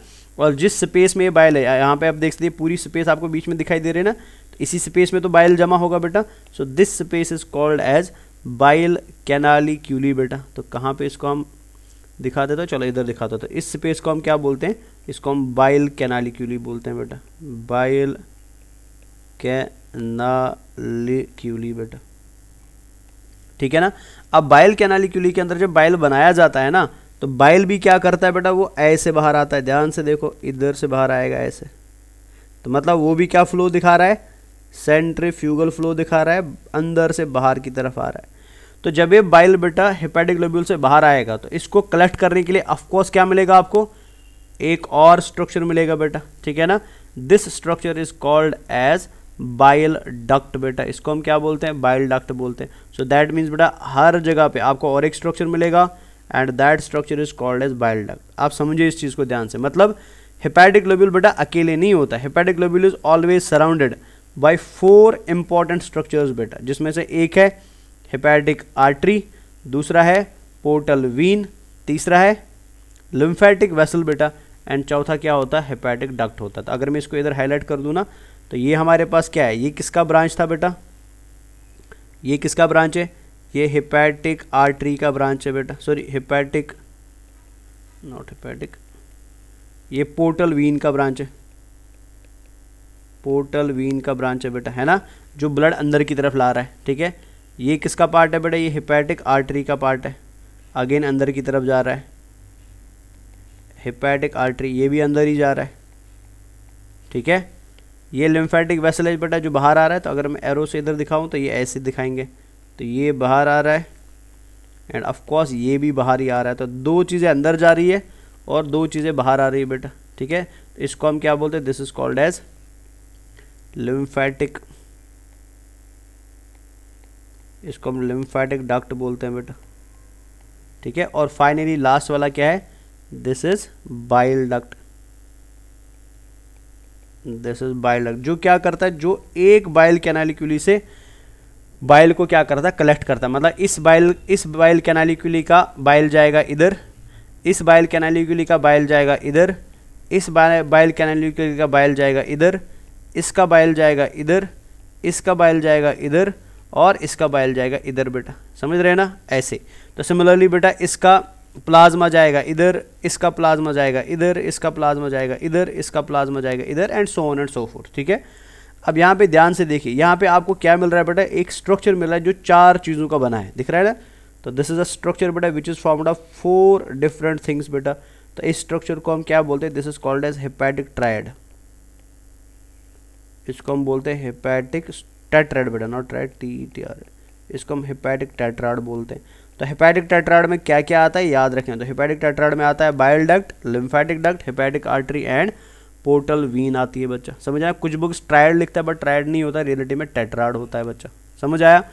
और जिस स्पेस में ये बाइल है यहाँ पे आप देख सकते पूरी स्पेस आपको बीच में दिखाई दे रही है ना तो इसी स्पेस में तो बाइल जमा होगा बेटा so this space is called as bile canaliculi बेटा तो कहाँ पे इसको हम दिखाते तो चलो इधर दिखाते तो इस स्पेस को हम क्या बोलते हैं इसको हम बाइल कैनालिक्यूली बोलते हैं बेटा बाइल कैनालिक्यूली बेटा ठीक है ना अब बाइल कैनालिक्यूली के अंदर जब बाइल बनाया जाता है ना तो बाइल भी क्या करता है बेटा वो ऐसे बाहर आता है ध्यान से देखो इधर से बाहर आएगा ऐसे तो मतलब वो भी क्या फ्लो दिखा रहा है सेंट्रीफ्यूगल फ्लो दिखा रहा है अंदर से बाहर की तरफ आ रहा है तो जब ये बाइल बेटा हेपेटिक लोब्यूल से बाहर आएगा तो इसको कलेक्ट करने के लिए ऑफकोर्स क्या मिलेगा आपको एक और स्ट्रक्चर मिलेगा बेटा ठीक है ना this structure is called as bile duct बेटा इसको हम क्या बोलते हैं बाइल डक्ट बोलते हैं सो दैट मीन्स बेटा हर जगह पे आपको और एक स्ट्रक्चर मिलेगा and that structure is called as bile duct आप समझिए इस चीज़ को ध्यान से मतलब हिपैटिक लोब्यूल बेटा अकेले नहीं होता hepatic lobule is always surrounded by four important structures बेटा जिसमें से एक है हिपैटिक आर्टरी दूसरा है पोर्टल वीन तीसरा है लिम्फेटिक वेसल बेटा एंड चौथा क्या होता है हेपेटिक डक्ट होता था अगर मैं इसको इधर हाईलाइट कर दूँ ना तो ये हमारे पास क्या है ये किसका ब्रांच था बेटा ये किसका ब्रांच है ये हिपैटिक आर्टरी का ब्रांच है बेटा सॉरी हिपैटिक नॉट हिपैटिक ये पोर्टल वीन का ब्रांच है पोर्टल वीन का ब्रांच है बेटा है ना जो ब्लड अंदर की तरफ ला रहा है ठीक है ये किसका पार्ट है बेटा ये हिपैटिक आर्टरी का पार्ट है अगेन अंदर की तरफ जा रहा है हिपैटिक आर्टरी ये भी अंदर ही जा रहा है ठीक है ये लिम्फेटिक वेसलेज बटा जो बाहर आ रहा है तो अगर मैं एरो से इधर दिखाऊं तो ये ऐसे दिखाएंगे तो ये बाहर आ रहा है एंड ऑफ कोर्स ये भी बाहर ही आ रहा है तो दो चीज़ें अंदर जा रही है और दो चीज़ें बाहर आ रही है बेटा ठीक है तो इसको हम क्या बोलते हैं this is called as lymphatic इसको हम लिम्फेटिक डक्ट बोलते हैं बेटा ठीक है और फाइनली लास्ट वाला क्या है this is bile duct this is bile duct जो क्या करता है जो एक बाइल कैनालिक्यूली से बाइल को क्या करता है कलेक्ट करता है मतलब इस बाइल इस बाइल कैनालिक्यूली का बाइल जाएगा इधर इस बाइल कैनालिक्यूली का बाइल जाएगा इधर इस बाइल कैनालिक्यूली का बाइल जाएगा इधर इसका बाइल जाएगा इधर इसका बाइल जाएगा इधर और इसका बाइल जाएगा इधर बेटा समझ रहे ना ऐसे तो सिमिलरली बेटा इसका प्लाज्मा जाएगा इधर इसका प्लाज्मा जाएगा इधर इसका प्लाज्मा जाएगा इधर इसका प्लाज्मा जाएगा इधर and so on and so forth ठीक है अब यहाँ पे ध्यान से देखिए यहाँ पे आपको क्या मिल रहा है बेटा एक स्ट्रक्चर मिल रहा है जो चार चीज़ों का बना है दिख रहा है ना तो दिस इज़ अ स्ट्रक्चर बेटा which is formed of four different things बेटा तो इस स्ट्रक्चर को हम क्या बोलते हैं this is called as hepatic triad इसको हम बोलते हैं हेपैटिक टेट्राइड बेटा not triad T T R इसको हम हेपैटिक टेट्राइड बोलते हैं तो हेपेटिक टेट्राड में क्या क्या आता है याद रखें तो हेपेटिक टेट्राइड में आता है bile duct lymphatic duct hepatic artery and portal vein आती है बच्चा समझ आया कुछ बुक्स ट्रायड लिखता है बट ट्रायड नहीं होता रियलिटी में टेट्राइड होता है बच्चा समझ आया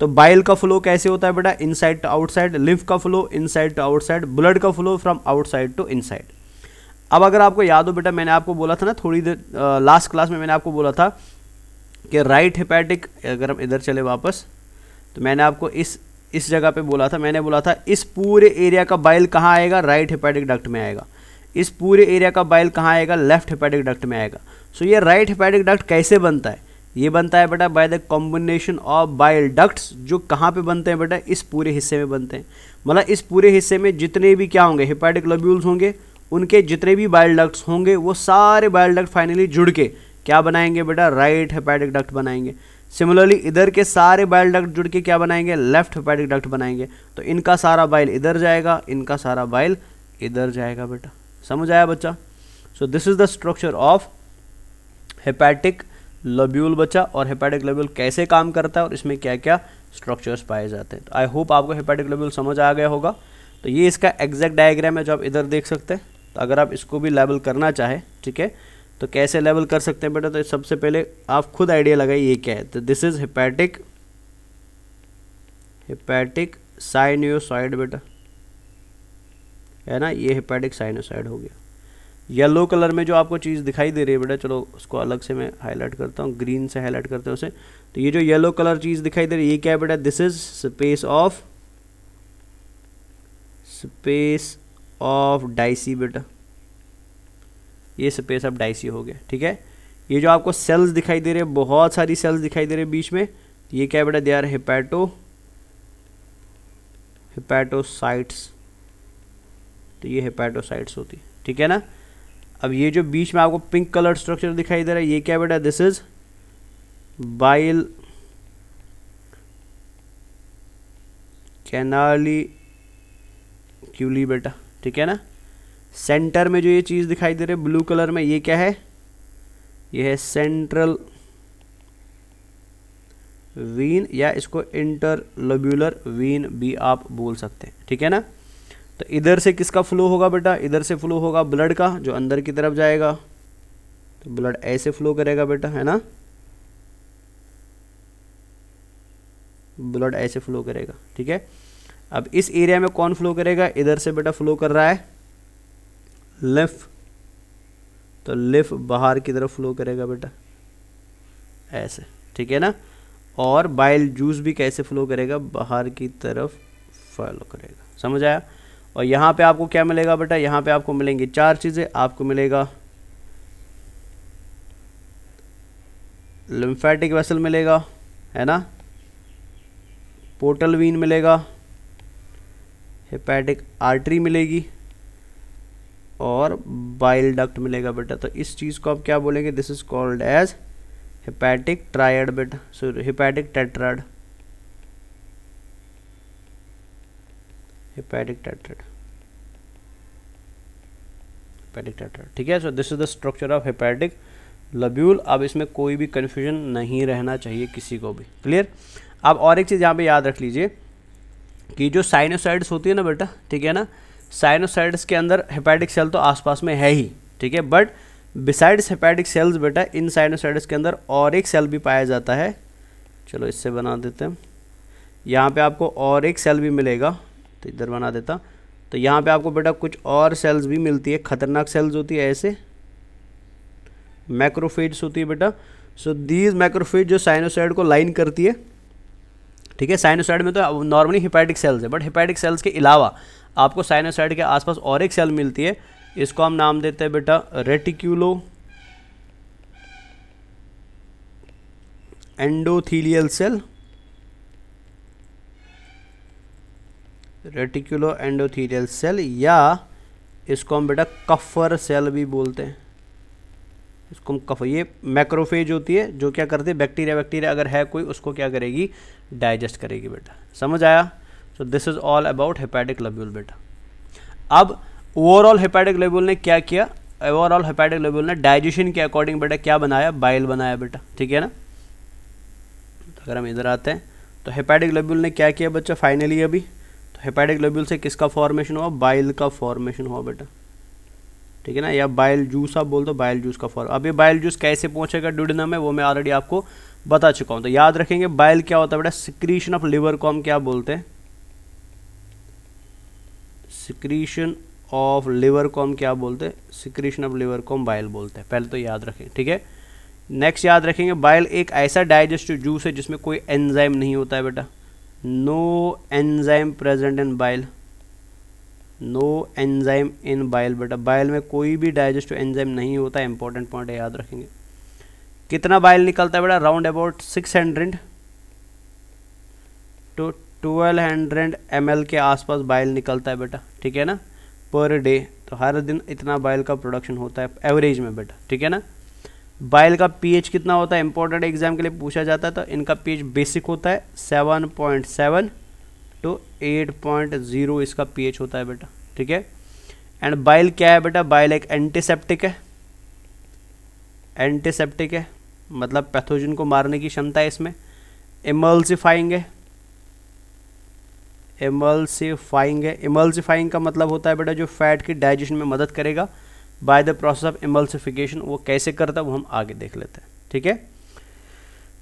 तो बाइल का फ्लो कैसे होता है बेटा इनसाइड टू आउटसाइड लिफ का flow inside to outside blood का flow from outside to inside अब अगर आपको याद हो बेटा मैंने आपको बोला था ना थोड़ी देर लास्ट क्लास में मैंने आपको बोला था कि राइट हेपेटिक अगर हम इधर चले वापस तो मैंने आपको इस इस जगह पे बोला था मैंने बोला था इस पूरे एरिया का बाइल कहाँ आएगा राइट हेपेटिक डक्ट में आएगा इस पूरे एरिया का बाइल कहाँ आएगा लेफ्ट हेपेटिक डक्ट में आएगा सो so, ये राइट हेपेटिक डक्ट कैसे बनता है ये बनता है बेटा by the combination of bile ducts जो कहाँ पे बनते हैं बेटा इस पूरे हिस्से में बनते हैं मतलब इस पूरे हिस्से में जितने भी क्या होंगे हिपैटिक लब्यूल्स होंगे उनके जितने भी बाइल डक्ट्स होंगे वो सारे बाइल डक्ट फाइनली जुड़ के क्या बनाएंगे बेटा राइट हेपैटिक डक्ट बनाएंगे सिमिलरली इधर के सारे बाइल डक्ट जुड़ के क्या बनाएंगे लेफ्ट हेपेटिक डक्ट बनाएंगे तो इनका सारा बाइल इधर जाएगा इनका सारा बाइल इधर जाएगा बेटा समझ आया बच्चा so this is the structure of hepatic lobule बच्चा और हेपेटिक लब्यूल कैसे काम करता है और इसमें क्या क्या स्ट्रक्चर्स पाए जाते हैं तो आई होप आपको हेपेटिक लब्यूल समझ आ गया होगा तो ये इसका एग्जैक्ट डायग्राम है जो आप इधर देख सकते हैं तो अगर आप इसको भी लेबल करना चाहें ठीक है तो कैसे लेवल कर सकते हैं बेटा तो सबसे पहले आप खुद आइडिया लगाइए ये क्या है तो this is hepatic hepatic sinusoid बेटा है ना ये हिपैटिक साइनोसाइड हो गया येलो कलर में जो आपको चीज़ दिखाई दे रही है बेटा चलो उसको अलग से मैं हाईलाइट करता हूँ ग्रीन से हाईलाइट करते हैं उसे तो ये जो येलो कलर चीज़ दिखाई दे रही है ये क्या है बेटा this is space of space of Disse बेटा ये स्पेस अब डाइसी हो गया ठीक है ये जो आपको सेल्स दिखाई दे रहे हैं बहुत सारी सेल्स दिखाई दे रहे हैं बीच में ये क्या बेटा दे आर हिपैटो हिपैटोसाइट्स तो ये हिपैटोसाइट्स होती है ठीक है ना अब ये जो बीच में आपको पिंक कलर स्ट्रक्चर दिखाई दे रहा है ये क्या बेटा this is bile canaliculi बेटा ठीक है ना सेंटर में जो ये चीज़ दिखाई दे रही है ब्लू कलर में ये क्या है ये है सेंट्रल वीन या इसको इंटरलोब्यूलर वीन भी आप बोल सकते हैं ठीक है ना तो इधर से किसका फ्लो होगा बेटा इधर से फ्लो होगा ब्लड का जो अंदर की तरफ जाएगा तो ब्लड ऐसे फ्लो करेगा बेटा है ना ब्लड ऐसे फ्लो करेगा ठीक है अब इस एरिया में कौन फ्लो करेगा इधर से बेटा फ्लो कर रहा है लिफ तो लिफ बाहर की तरफ फ्लो करेगा बेटा ऐसे ठीक है ना और बाइल जूस भी कैसे फ्लो करेगा बाहर की तरफ फॉलो करेगा समझ आया और यहाँ पे आपको क्या मिलेगा बेटा यहाँ पे आपको मिलेंगी चार चीज़ें आपको मिलेगा लिम्फेटिक वेसल मिलेगा है ना पोर्टल वीन मिलेगा हेपेटिक आर्टरी मिलेगी और बाइल डक्ट मिलेगा बेटा तो इस चीज़ को आप क्या बोलेंगे this is called as hepatic triad बेटा sorry hepatic tetrad hepatic tetrad hepatic tetrad ठीक है so this is the structure of hepatic lobule अब इसमें कोई भी कन्फ्यूजन नहीं रहना चाहिए किसी को भी क्लियर अब और एक चीज़ यहाँ पे याद रख लीजिए कि जो साइनोसाइड्स होती है ना बेटा ठीक है ना साइनोसाइड्स के अंदर हेपेटिक सेल तो आसपास में है ही ठीक है बट बिसाइड्स हेपेटिक सेल्स बेटा इन साइनोसाइड्स के अंदर और एक सेल भी पाया जाता है चलो इससे बना देते हैं यहाँ पे आपको और एक सेल भी मिलेगा तो इधर बना देता तो यहाँ पे आपको बेटा कुछ और सेल्स भी मिलती है खतरनाक सेल्स होती है ऐसे मैक्रोफेड्स होती है बेटा सो दीज मैक्रोफेड जो साइनोसाइड को लाइन करती है ठीक है साइनोसाइड में तो नॉर्मली हिपैटिक सेल्स है बट हिपैटिक सेल्स के अलावा आपको साइनोसाइड के आसपास और एक सेल मिलती है इसको हम नाम देते हैं बेटा reticulo endothelial cell reticulo endothelial cell या इसको हम बेटा कफर सेल भी बोलते हैं इसको हम कफ ये मैक्रोफेज होती है जो क्या करती है बैक्टीरिया बैक्टीरिया अगर है कोई उसको क्या करेगी डाइजेस्ट करेगी बेटा समझ आया so this is all about hepatic lobule बेटा अब ओवरऑल हेपेटिक लेब्यूल ने क्या किया ओवरऑल हेपेटिक लेब्यूल ने डाइजेशन के अकॉर्डिंग बेटा क्या बनाया बाइल बनाया बेटा ठीक है ना तो अगर हम इधर आते हैं तो हेपेटिक लेब्यूल ने क्या किया बच्चा फाइनली अभी तो हेपेटिक लेब्यूल से किसका फॉर्मेशन हुआ बाइल का फॉर्मेशन हुआ बेटा ठीक है ना या बाइल जूस आप बोल दो बाइल जूस का फॉर्म अब ये बाइल जूस कैसे पहुंचेगा डुडना में वो मैं ऑलरेडी आपको बता चुका हूँ तो याद रखेंगे बाइल क्या होता है बेटा सिक्रीशन ऑफ लिवर को हम क्या बोलते हैं सिक्रीशन ऑफ लिवर को हम क्या बोलते हैं सिक्रीशन ऑफ लिवर को हम बाइल बोलते हैं पहले तो याद रखें ठीक है नेक्स्ट याद रखेंगे बाइल एक ऐसा डाइजेस्टिव जूस है जिसमें कोई एंजाइम नहीं होता है बेटा no enzyme present in bile no enzyme in bile बेटा बाइल में कोई भी डाइजेस्टिव एंजाइम नहीं होता है इंपॉर्टेंट पॉइंट याद रखेंगे कितना बाइल निकलता है बेटा round about six hundred to twelve hundred M के आसपास बाइल निकलता है बेटा ठीक है ना पर डे तो हर दिन इतना बाइल का प्रोडक्शन होता है एवरेज में बेटा ठीक है ना बाइल का पीएच कितना होता है इंपॉर्टेंट एग्जाम के लिए पूछा जाता है तो इनका पीएच बेसिक होता है seven point seven to eight point zero इसका पीएच होता है बेटा ठीक है एंड बाइल क्या है बेटा बाइल एक एंटीसेप्टिक है एंटीसेप्टिक है मतलब पैथोजन को मारने की क्षमता है इसमें इमल्सिफाइंग है एमल्सिफाइंग है इमल्सिफाइंग का मतलब होता है बेटा जो फैट की डाइजेशन में मदद करेगा by the process of emulsification वो कैसे करता है वो हम आगे देख लेते हैं ठीक है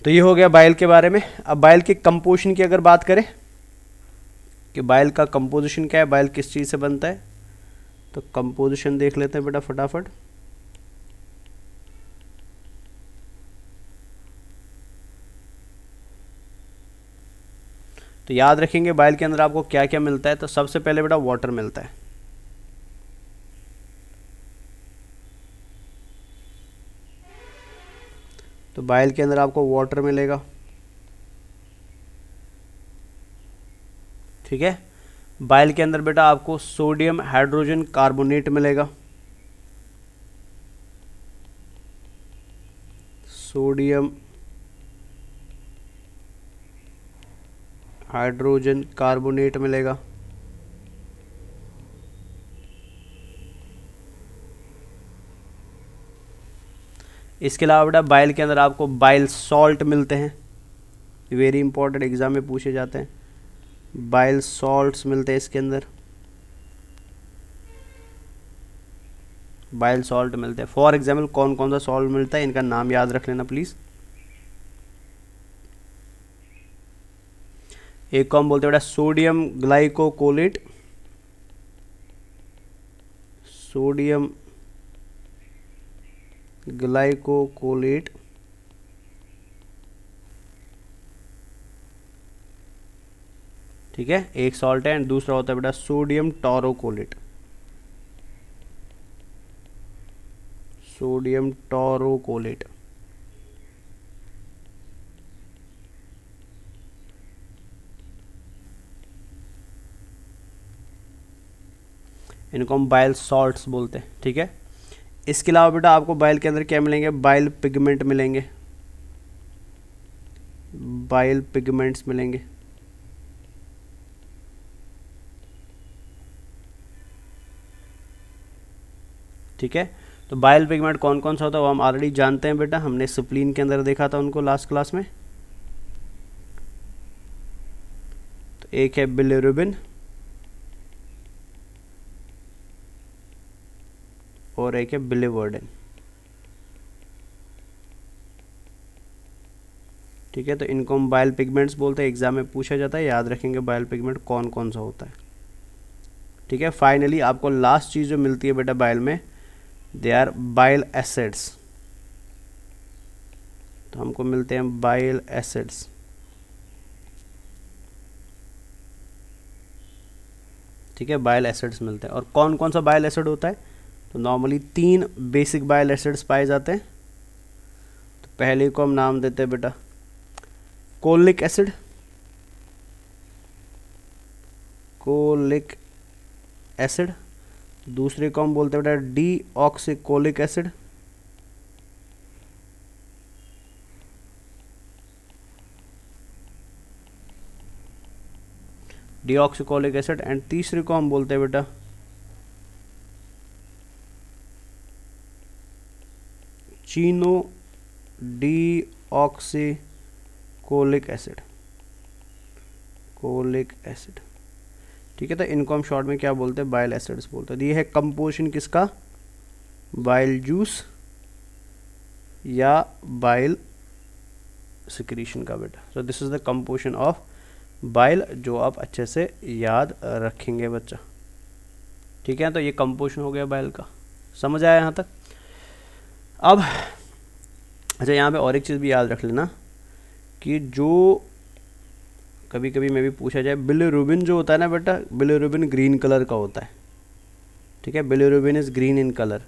तो ये हो गया बाइल के बारे में अब बाइल के कंपोजिशन की अगर बात करें कि बाइल का कंपोजिशन क्या है बाइल किस चीज़ से बनता है तो कंपोजिशन देख लेते हैं बेटा फटाफट तो याद रखेंगे बाइल के अंदर आपको क्या क्या मिलता है तो सबसे पहले बेटा वाटर मिलता है तो बाइल के अंदर आपको वाटर मिलेगा ठीक है बाइल के अंदर बेटा आपको सोडियम हाइड्रोजन कार्बोनेट मिलेगा सोडियम हाइड्रोजन कार्बोनेट मिलेगा इसके अलावा बेटा बाइल के अंदर आपको बाइल सॉल्ट मिलते हैं वेरी इंपॉर्टेंट एग्जाम में पूछे जाते हैं बाइल सॉल्ट्स मिलते हैं इसके अंदर बाइल सॉल्ट मिलते हैं फॉर एग्जाम्पल कौन कौन सा सॉल्ट मिलता है इनका नाम याद रख लेना प्लीज़ एक को हम बोलते हैं बेटा सोडियम ग्लाइकोकोलेट सोडियम ग्लाइकोकोलेट ठीक है एक सॉल्ट है एंड दूसरा होता है बेटा सोडियम टोरोकोलेट सोडियम टोरोकोलेट इनको हम बाइल सॉल्ट्स बोलते हैं ठीक है इसके अलावा बेटा आपको बाइल के अंदर क्या मिलेंगे बाइल पिगमेंट मिलेंगे बाइल पिगमेंट्स मिलेंगे ठीक है तो बाइल पिगमेंट कौन कौन सा होता है वो हम ऑलरेडी जानते हैं बेटा हमने सुप्लीन के अंदर देखा था उनको लास्ट क्लास में तो एक है बिलेरुबिन और एक है बिली वर्डन ठीक है तो इनको हम बायल पिगमेंट्स बोलते हैं एग्जाम में पूछा जाता है याद रखेंगे बायल पिगमेंट कौन कौन सा होता है ठीक है फाइनली आपको लास्ट चीज़ जो मिलती है बेटा बायल में दे आर बाइल एसिड्स तो हमको मिलते हैं बाइल एसिड्स ठीक है बायल एसिड्स मिलते हैं और कौन कौन सा बायल एसिड होता है तो नॉर्मली तीन बेसिक बायल एसिड्स पाए जाते हैं तो पहले को हम नाम देते हैं बेटा कोलिक एसिड कोलिक एसिड दूसरे को हम बोलते हैं बेटा deoxycholic acid deoxycholic acid and तीसरे को हम बोलते हैं बेटा chenodeoxycholic acid cholic acid ठीक है तो इनको हम शॉर्ट में क्या बोलते हैं बाइल एसिड्स बोलते हैं तो ये है कंपोजिशन किसका बाइल जूस या बाइल सिक्रीशन का बेटा so this is the composition of bile जो आप अच्छे से याद रखेंगे बच्चा ठीक है तो ये कंपोजिशन हो गया बाइल का समझ आया यहाँ तक अब अच्छा यहाँ पे और एक चीज़ भी याद रख लेना कि जो कभी कभी मैं भी पूछा जाए बिलोरूबिन जो होता है ना बेटा बिलोरूबिन ग्रीन कलर का होता है ठीक है bilirubin is green in colour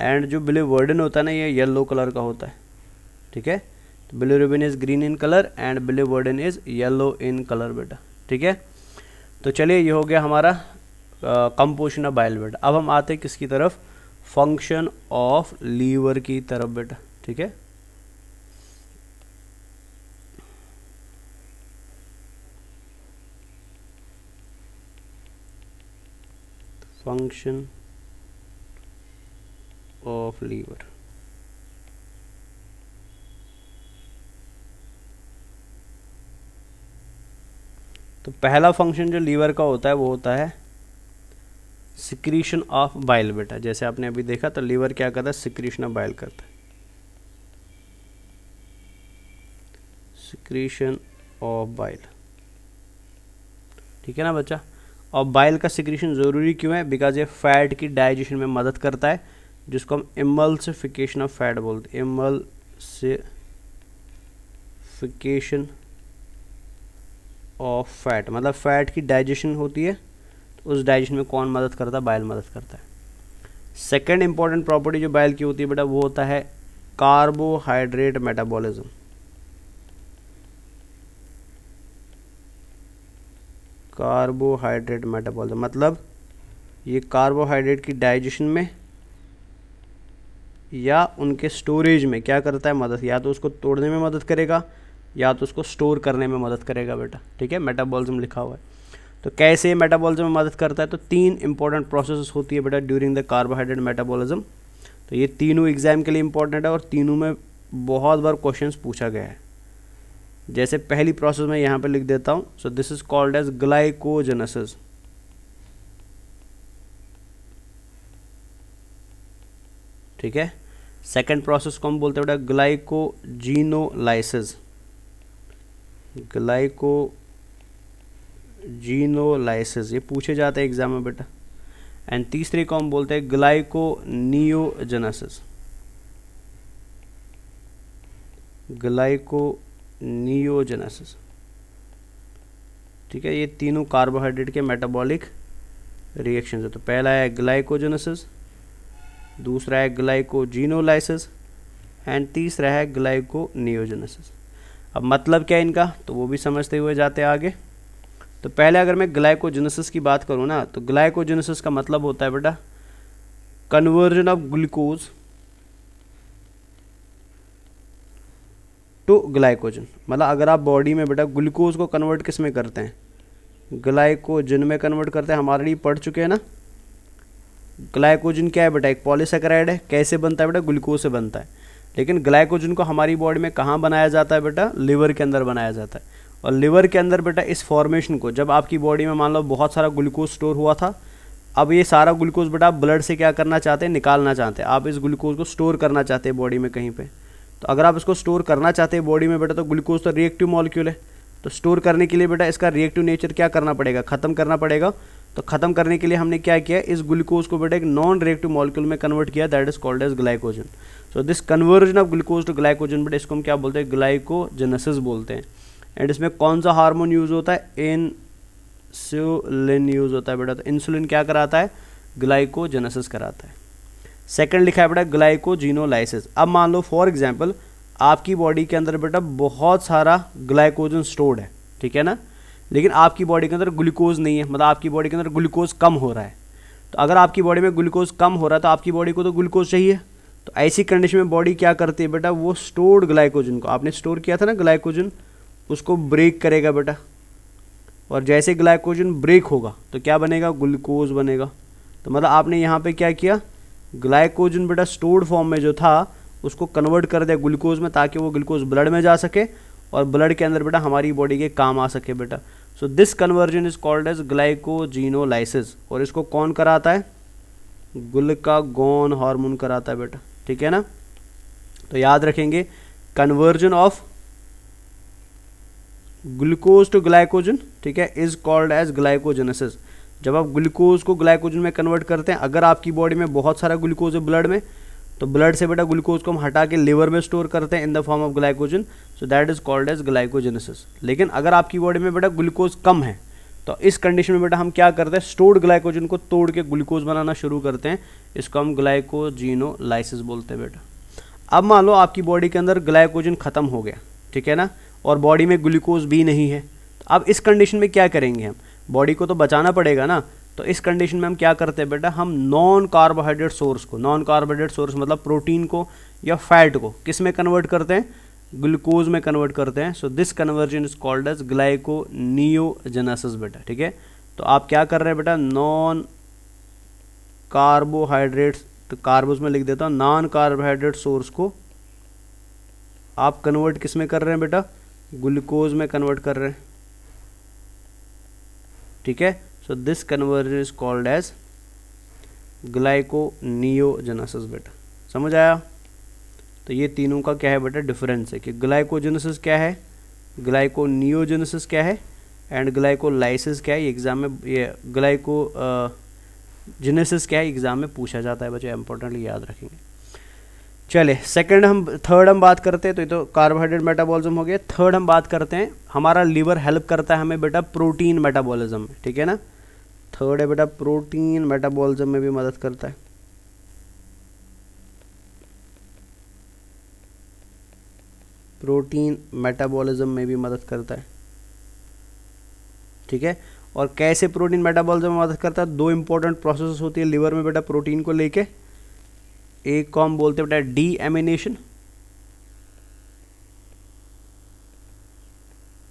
and जो वर्डन होता है ना ये येलो कलर का होता है ठीक है तो bilirubin is green in colour and verdin is yellow in colour बेटा ठीक है तो चलिए ये हो गया हमारा कंपोजिशन ऑफ बाइल बेटा अब हम आते हैं किसकी तरफ फंक्शन ऑफ लीवर की तरफ बेटा ठीक है फंक्शन ऑफ लीवर तो पहला फंक्शन जो लीवर का होता है वो होता है सिक्रीशन ऑफ बाइल बेटा जैसे आपने अभी देखा तो लीवर क्या करता है सिक्रीशन ऑफ बाइल करता है सिक्रीशन ऑफ बाइल ठीक है ना बच्चा और बाइल का सिक्रीशन ज़रूरी क्यों है बिकॉज ये फैट की डाइजेशन में मदद करता है जिसको हम इमल्सिफिकेशन ऑफ फैट बोलते हैं इमल्सिफिकेशन ऑफ फैट मतलब फैट की डाइजेशन होती है उस डाइजेशन में कौन मदद करता है बाइल मदद करता है सेकेंड इंपॉर्टेंट प्रॉपर्टी जो बाइल की होती है बेटा वो होता है कार्बोहाइड्रेट मेटाबॉलिज्म कार्बोहाइड्रेट मेटाबॉलिज्म मतलब ये कार्बोहाइड्रेट की डाइजेशन में या उनके स्टोरेज में क्या करता है मदद या तो उसको तोड़ने में मदद करेगा या तो उसको स्टोर करने में मदद करेगा बेटा ठीक है मेटाबॉलिज्म लिखा हुआ है तो कैसे मेटाबॉलिज्म में मदद करता है तो तीन इंपॉर्टेंट प्रोसेस होती है बेटा ड्यूरिंग द कार्बोहाइड्रेट मेटाबॉलिज्म तो ये तीनों एग्जाम के लिए इंपॉर्टेंट है और तीनों में बहुत बार क्वेश्चन पूछा गया है जैसे पहली प्रोसेस मैं यहाँ पर लिख देता हूँ so this is called as glycogenesis ठीक है सेकेंड प्रोसेस को हम बोलते हैं बेटा ग्लाइकोजीनोलाइसिस ग्लाइको जीनोलाइसिस ये पूछे जाते हैं एग्जाम में बेटा एंड तीसरे को हम बोलते हैं ग्लाइकोनियोजेनेसिस ग्लाइकोनियोजेनेसिस ठीक है ये तीनों कार्बोहाइड्रेट के मेटाबॉलिक रिएक्शन है तो पहला है ग्लाइकोजेनेसिस दूसरा है ग्लाइकोजीनोलाइसिस एंड तीसरा है ग्लाइकोनियोजेनेसिस अब मतलब क्या है इनका तो वो भी समझते हुए जाते हैं आगे तो पहले अगर मैं ग्लाइकोजेनेसिस की बात करूँ ना तो ग्लाइकोजेनेसिस का मतलब होता है बेटा conversion of glucose to glycogen मतलब अगर आप बॉडी में बेटा ग्लूकोज को कन्वर्ट किस में करते हैं ग्लाइकोजन में कन्वर्ट करते हैं हमारे लिए पढ़ चुके हैं ना ग्लाइकोजन क्या है बेटा एक पॉलीसेक्राइड है कैसे बनता है बेटा ग्लूकोज से बनता है लेकिन ग्लाइकोजन को हमारी बॉडी में कहाँ बनाया जाता है बेटा लिवर के अंदर बनाया जाता है और लिवर के अंदर बेटा इस फॉर्मेशन को जब आपकी बॉडी में मान लो बहुत सारा ग्लूकोज स्टोर हुआ था अब ये सारा ग्लूकोज बेटा आप ब्लड से क्या करना चाहते हैं निकालना चाहते हैं आप इस ग्लूकोज को स्टोर करना चाहते हैं बॉडी में कहीं पर तो अगर आप इसको स्टोर करना चाहते हैं बॉडी में बेटा तो ग्लूकोज तो रिएक्टिव मॉलिक्यूल है तो स्टोर करने के लिए बेटा इसका रिएक्टिव नेचर क्या करना पड़ेगा ख़त्म करना पड़ेगा तो ख़त्म करने के लिए हमने क्या किया इस ग्लूकोज को बेटा एक नॉन रिएक्टिव मॉलिक्यूल में कन्वर्ट किया that is called as glycogen so this conversion of glucose to glycogen बेटा इसको हम क्या बोलते हैं ग्लाइकोजेनेसिस बोलते हैं एंड इसमें कौन सा हार्मोन यूज़ होता है इंसुलिन यूज़ होता है बेटा तो इंसुलिन क्या कराता है ग्लाइकोजेनेसिस कराता है सेकंड लिखा है बेटा ग्लाइकोजिनोलाइसिस अब मान लो फॉर एग्जांपल आपकी बॉडी के अंदर बेटा बहुत सारा ग्लाइकोजन स्टोर्ड है ठीक है ना लेकिन आपकी बॉडी के अंदर ग्लूकोज नहीं है मतलब आपकी बॉडी के अंदर ग्लूकोज कम हो रहा है तो अगर आपकी बॉडी में ग्लूकोज कम हो रहा है तो आपकी बॉडी को तो ग्लूकोज चाहिए तो ऐसी कंडीशन में बॉडी क्या करती है बेटा वो स्टोर्ड ग्लाइकोजन को आपने स्टोर किया था ना ग्लाइकोजन उसको ब्रेक करेगा बेटा और जैसे ग्लाइकोजन ब्रेक होगा तो क्या बनेगा ग्लूकोज बनेगा तो मतलब आपने यहाँ पे क्या किया ग्लाइकोजन बेटा स्टोर्ड फॉर्म में जो था उसको कन्वर्ट कर दिया ग्लूकोज में ताकि वो ग्लूकोज ब्लड में जा सके और ब्लड के अंदर बेटा हमारी बॉडी के काम आ सके बेटा so this conversion is called as glycogenolysis और इसको कौन कराता है गुलकागोन हार्मोन कराता है बेटा ठीक है ना तो याद रखेंगे conversion of glucose to glycogen ठीक है इज कॉल्ड एज ग्लाइकोजेनेसिस जब आप ग्लूकोज को ग्लाइकोजन में कन्वर्ट करते हैं अगर आपकी बॉडी में बहुत सारा ग्लूकोज है ब्लड में तो ब्लड से बेटा ग्लूकोज को हम हटा के लिवर में स्टोर करते हैं in the form of glycogen so that is called as glycogenesis लेकिन अगर आपकी बॉडी में बेटा ग्लूकोज कम है तो इस कंडीशन में बेटा हम क्या करते हैं स्टोर्ड ग्लाइकोजन को तोड़ के ग्लूकोज बनाना शुरू करते हैं इसको हम ग्लाइकोजिनोलाइसिस बोलते हैं बेटा अब मान लो आपकी बॉडी के अंदर ग्लाइकोजन खत्म हो गया ठीक है ना और बॉडी में ग्लूकोज भी नहीं है अब इस कंडीशन में क्या करेंगे हम बॉडी को तो बचाना पड़ेगा ना तो इस कंडीशन में हम क्या करते हैं बेटा हम नॉन कार्बोहाइड्रेट सोर्स को नॉन कार्बोहाइड्रेट सोर्स मतलब प्रोटीन को या फैट को किस में कन्वर्ट करते हैं ग्लूकोज में कन्वर्ट करते हैं so this conversion is called as glyconeogenesis बेटा ठीक है तो आप क्या कर रहे हैं बेटा नॉन कार्बोहाइड्रेट तो कार्बोज में लिख देता हूँ नॉन कार्बोहाइड्रेट सोर्स को आप कन्वर्ट किस में कर रहे हैं बेटा ग्लूकोज में कन्वर्ट कर रहे हैं ठीक है so this conversion is called as glyconeogenesis बेटा समझ आया तो ये तीनों का क्या है बेटा डिफरेंस है कि ग्लाइकोजेनेसिस क्या है ग्लाइकोनियोजेनेसिस क्या है एंड ग्लाइकोलाइसिस क्या है एग्जाम में ये ग्लाइको जेनेसिस uh, क्या है एग्जाम में पूछा जाता है बच्चे इंपॉर्टेंटली याद रखेंगे चले सेकंड हम थर्ड हम बात करते हैं तो ये तो कार्बोहाइड्रेट मेटाबॉलिज्म हो गया थर्ड हम बात करते हैं हमारा लीवर हेल्प करता है हमें बेटा प्रोटीन मेटाबॉलिज्म में ठीक है ना थर्ड है बेटा प्रोटीन मेटाबॉलिज्म में भी मदद करता है प्रोटीन मेटाबॉलिज्म में भी मदद करता है ठीक है और कैसे प्रोटीन मेटाबॉलिज्म में मदद करता है दो इंपॉर्टेंट प्रोसेस होती है लीवर में बेटा प्रोटीन को लेके एक कॉम बोलते बेटा डी एमिनेशन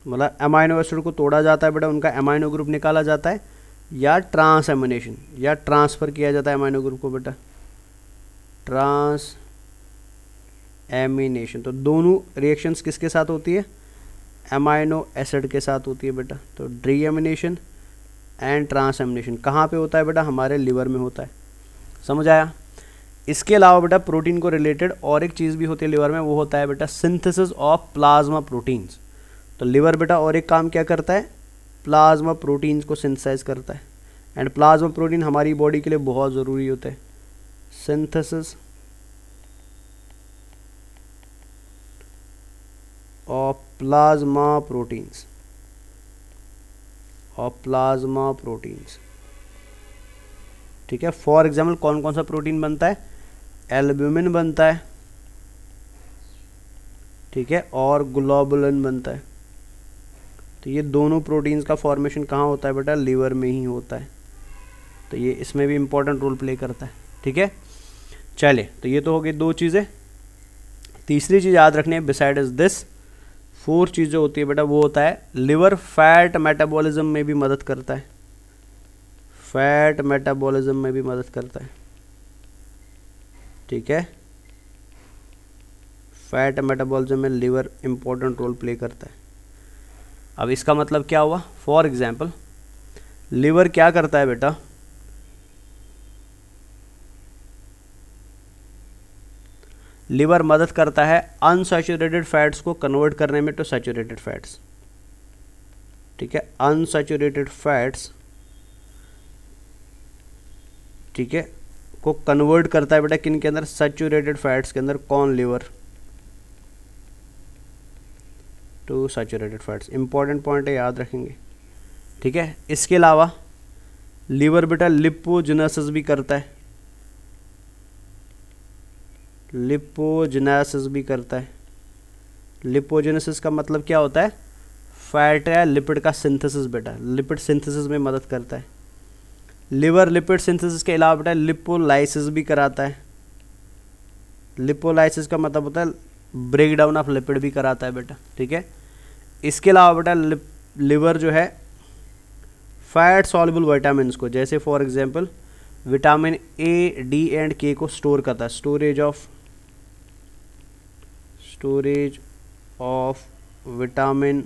मतलब एमाइनो एसिड को तोड़ा जाता है बेटा उनका एमाइनो ग्रुप निकाला जाता है या ट्रांस एमिनेशन या ट्रांसफ़र किया जाता है एमाइनो ग्रुप को बेटा ट्रांस एमिनेशन तो दोनों रिएक्शंस किसके साथ होती है एमाइनो एसिड के साथ होती है बेटा तो deamination and transamination कहाँ पर होता है बेटा हमारे लिवर में होता है समझ आया इसके अलावा बेटा प्रोटीन को रिलेटेड और एक चीज़ भी होती है लिवर में वो होता है बेटा सिंथेसिस ऑफ प्लाज्मा प्रोटीन्स तो लिवर बेटा और एक काम क्या करता है प्लाज्मा प्रोटीन्स को सिंथेसाइज करता है एंड प्लाज्मा प्रोटीन हमारी बॉडी के लिए बहुत ज़रूरी होता है synthesis of plasma proteins of plasma proteins ठीक है फॉर एग्जाम्पल कौन कौन सा प्रोटीन बनता है एल्ब्यूमिन बनता है ठीक है और ग्लोबुलिन बनता है तो ये दोनों प्रोटीन्स का फॉर्मेशन कहाँ होता है बेटा लीवर में ही होता है तो ये इसमें भी इम्पोर्टेंट रोल प्ले करता है ठीक है चलिए तो ये तो हो गई दो चीज़ें तीसरी चीज़ याद रखनी है बिसाइड इज दिस फोर चीज़ जो होती है बेटा वो होता है लिवर फैट मेटाबॉलिज्म में भी मदद करता है फैट मेटाबॉलिज्म में भी मदद करता है ठीक है फैट मेटाबॉलिज्म में लीवर इंपॉर्टेंट रोल प्ले करता है अब इसका मतलब क्या हुआ फॉर एग्जाम्पल लीवर क्या करता है बेटा लीवर मदद करता है अनसेचुरेटेड फैट्स को कन्वर्ट करने में टू तो सेचुरेटेड फैट्स ठीक है अनसेचुरेटेड फैट्स ठीक है को कन्वर्ट करता है बेटा किन के अंदर सेचूरेटेड फैट्स के अंदर कॉर्न liver to saturated fats important point है याद रखेंगे ठीक है इसके अलावा लीवर बेटा लिपोजेनेसिस भी करता है लिपोजेनेसिस भी करता है लिपोजेनेसिस का मतलब क्या होता है फैट या लिपिड का सिंथेसिस बेटा लिपिड सिंथेसिस में मदद करता है लिवर लिपिड सिंथेसिस के अलावा बेटा लिपोलाइसिस भी कराता है लिपोलाइसिस का मतलब होता है ब्रेक डाउन ऑफ लिपिड भी कराता है बेटा ठीक है इसके अलावा बेटा लिवर जो है फैट सॉल्युबल विटामिन को जैसे for example vitamin A D and K को स्टोर करता है storage of storage of vitamin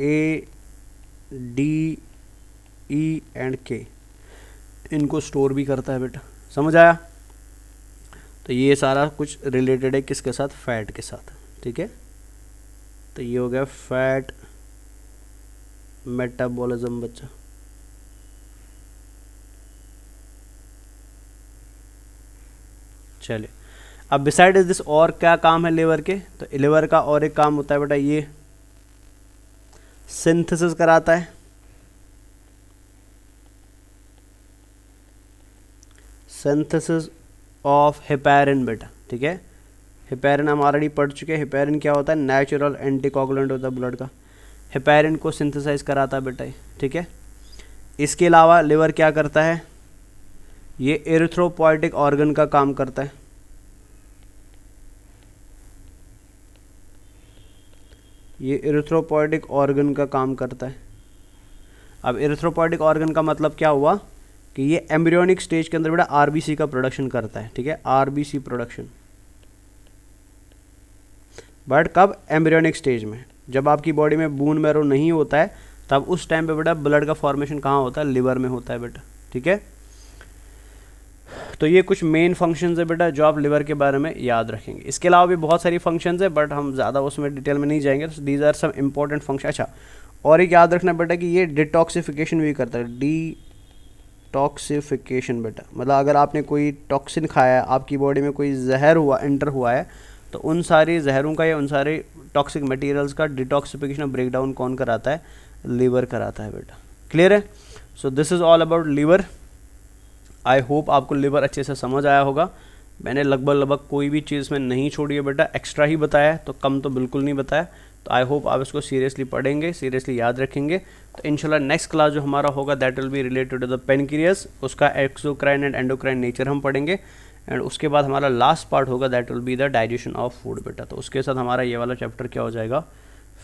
A D E and K इनको स्टोर भी करता है बेटा समझ आया तो ये सारा कुछ रिलेटेड है किसके साथ फैट के साथ ठीक है तो ये हो गया फैट मेटाबॉलिज्म बच्चा चलिए अब बिसाइड इज दिस और क्या काम है लेवर के तो लेवर का और एक काम होता है बेटा ये सिंथेसिस कराता है सिंथेसिस ऑफ हिपेरिन बेटा ठीक है हिपेरिन हम ऑलरेडी पढ़ चुके हैं हिपेरिन क्या होता है नेचुरल एंटीकोगुलेंट होता है ब्लड का हिपेरिन को सिंथेसाइज कराता है बेटा ठीक है इसके अलावा लिवर क्या करता है ये एरिथ्रोपोइटिक ऑर्गन का काम करता है ये एरिथ्रोपोइटिक ऑर्गन का काम करता है अब एरिथ्रोपोइटिक ऑर्गन का मतलब क्या हुआ कि ये एम्ब्रियोनिक स्टेज के अंदर बेटा आरबीसी का प्रोडक्शन करता है ठीक है आरबीसी प्रोडक्शन बट कब एम्ब्रियोनिक स्टेज में जब आपकी बॉडी में बून मैरो नहीं होता है तब उस टाइम पे बेटा ब्लड का फॉर्मेशन कहाँ होता है लिवर में होता है बेटा ठीक है तो ये कुछ मेन फंक्शंस है बेटा जो आप लिवर के बारे में याद रखेंगे इसके अलावा भी बहुत सारी फंक्शंस है बट हम ज़्यादा उसमें डिटेल में नहीं जाएंगे these are some important function अच्छा और एक याद रखना बेटा कि ये डिटॉक्सिफिकेशन भी करता है डी टॉक्सिफिकेशन बेटा मतलब अगर आपने कोई टॉक्सिन खाया है आपकी बॉडी में कोई जहर हुआ एंटर हुआ है तो उन सारे जहरों का या उन सारे टॉक्सिक मटेरियल्स का डिटॉक्सिफिकेशन ब्रेकडाउन कौन कराता है लीवर कराता है बेटा क्लियर है so this is all about liver I hope आपको लीवर अच्छे से समझ आया होगा मैंने लगभग लगभग कोई भी चीज़ में नहीं छोड़ी है बेटा एक्स्ट्रा ही बताया तो कम तो बिल्कुल नहीं बताया तो आई होप आप इसको सीरियसली पढ़ेंगे सीरियसली याद रखेंगे तो इनशाला नेक्स्ट क्लास जो हमारा होगा that will be related to the pancreas उसका एक्सोक्राइन एंड एंडोक्राइन नेचर हम पढ़ेंगे एंड उसके बाद हमारा लास्ट पार्ट होगा that will be the digestion of food बेटा तो उसके साथ हमारा ये वाला चैप्टर क्या हो जाएगा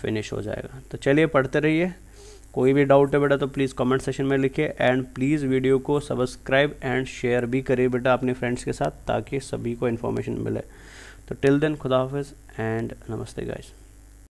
फिनिश हो जाएगा तो चलिए पढ़ते रहिए कोई भी डाउट है बेटा तो प्लीज़ कमेंट सेशन में लिखे एंड प्लीज़ वीडियो को सब्सक्राइब एंड शेयर भी करिए बेटा अपने फ्रेंड्स के साथ ताकि सभी को इन्फॉर्मेशन मिले तो टिल देन खुदा हाफिज़ एंड नमस्ते गाइज़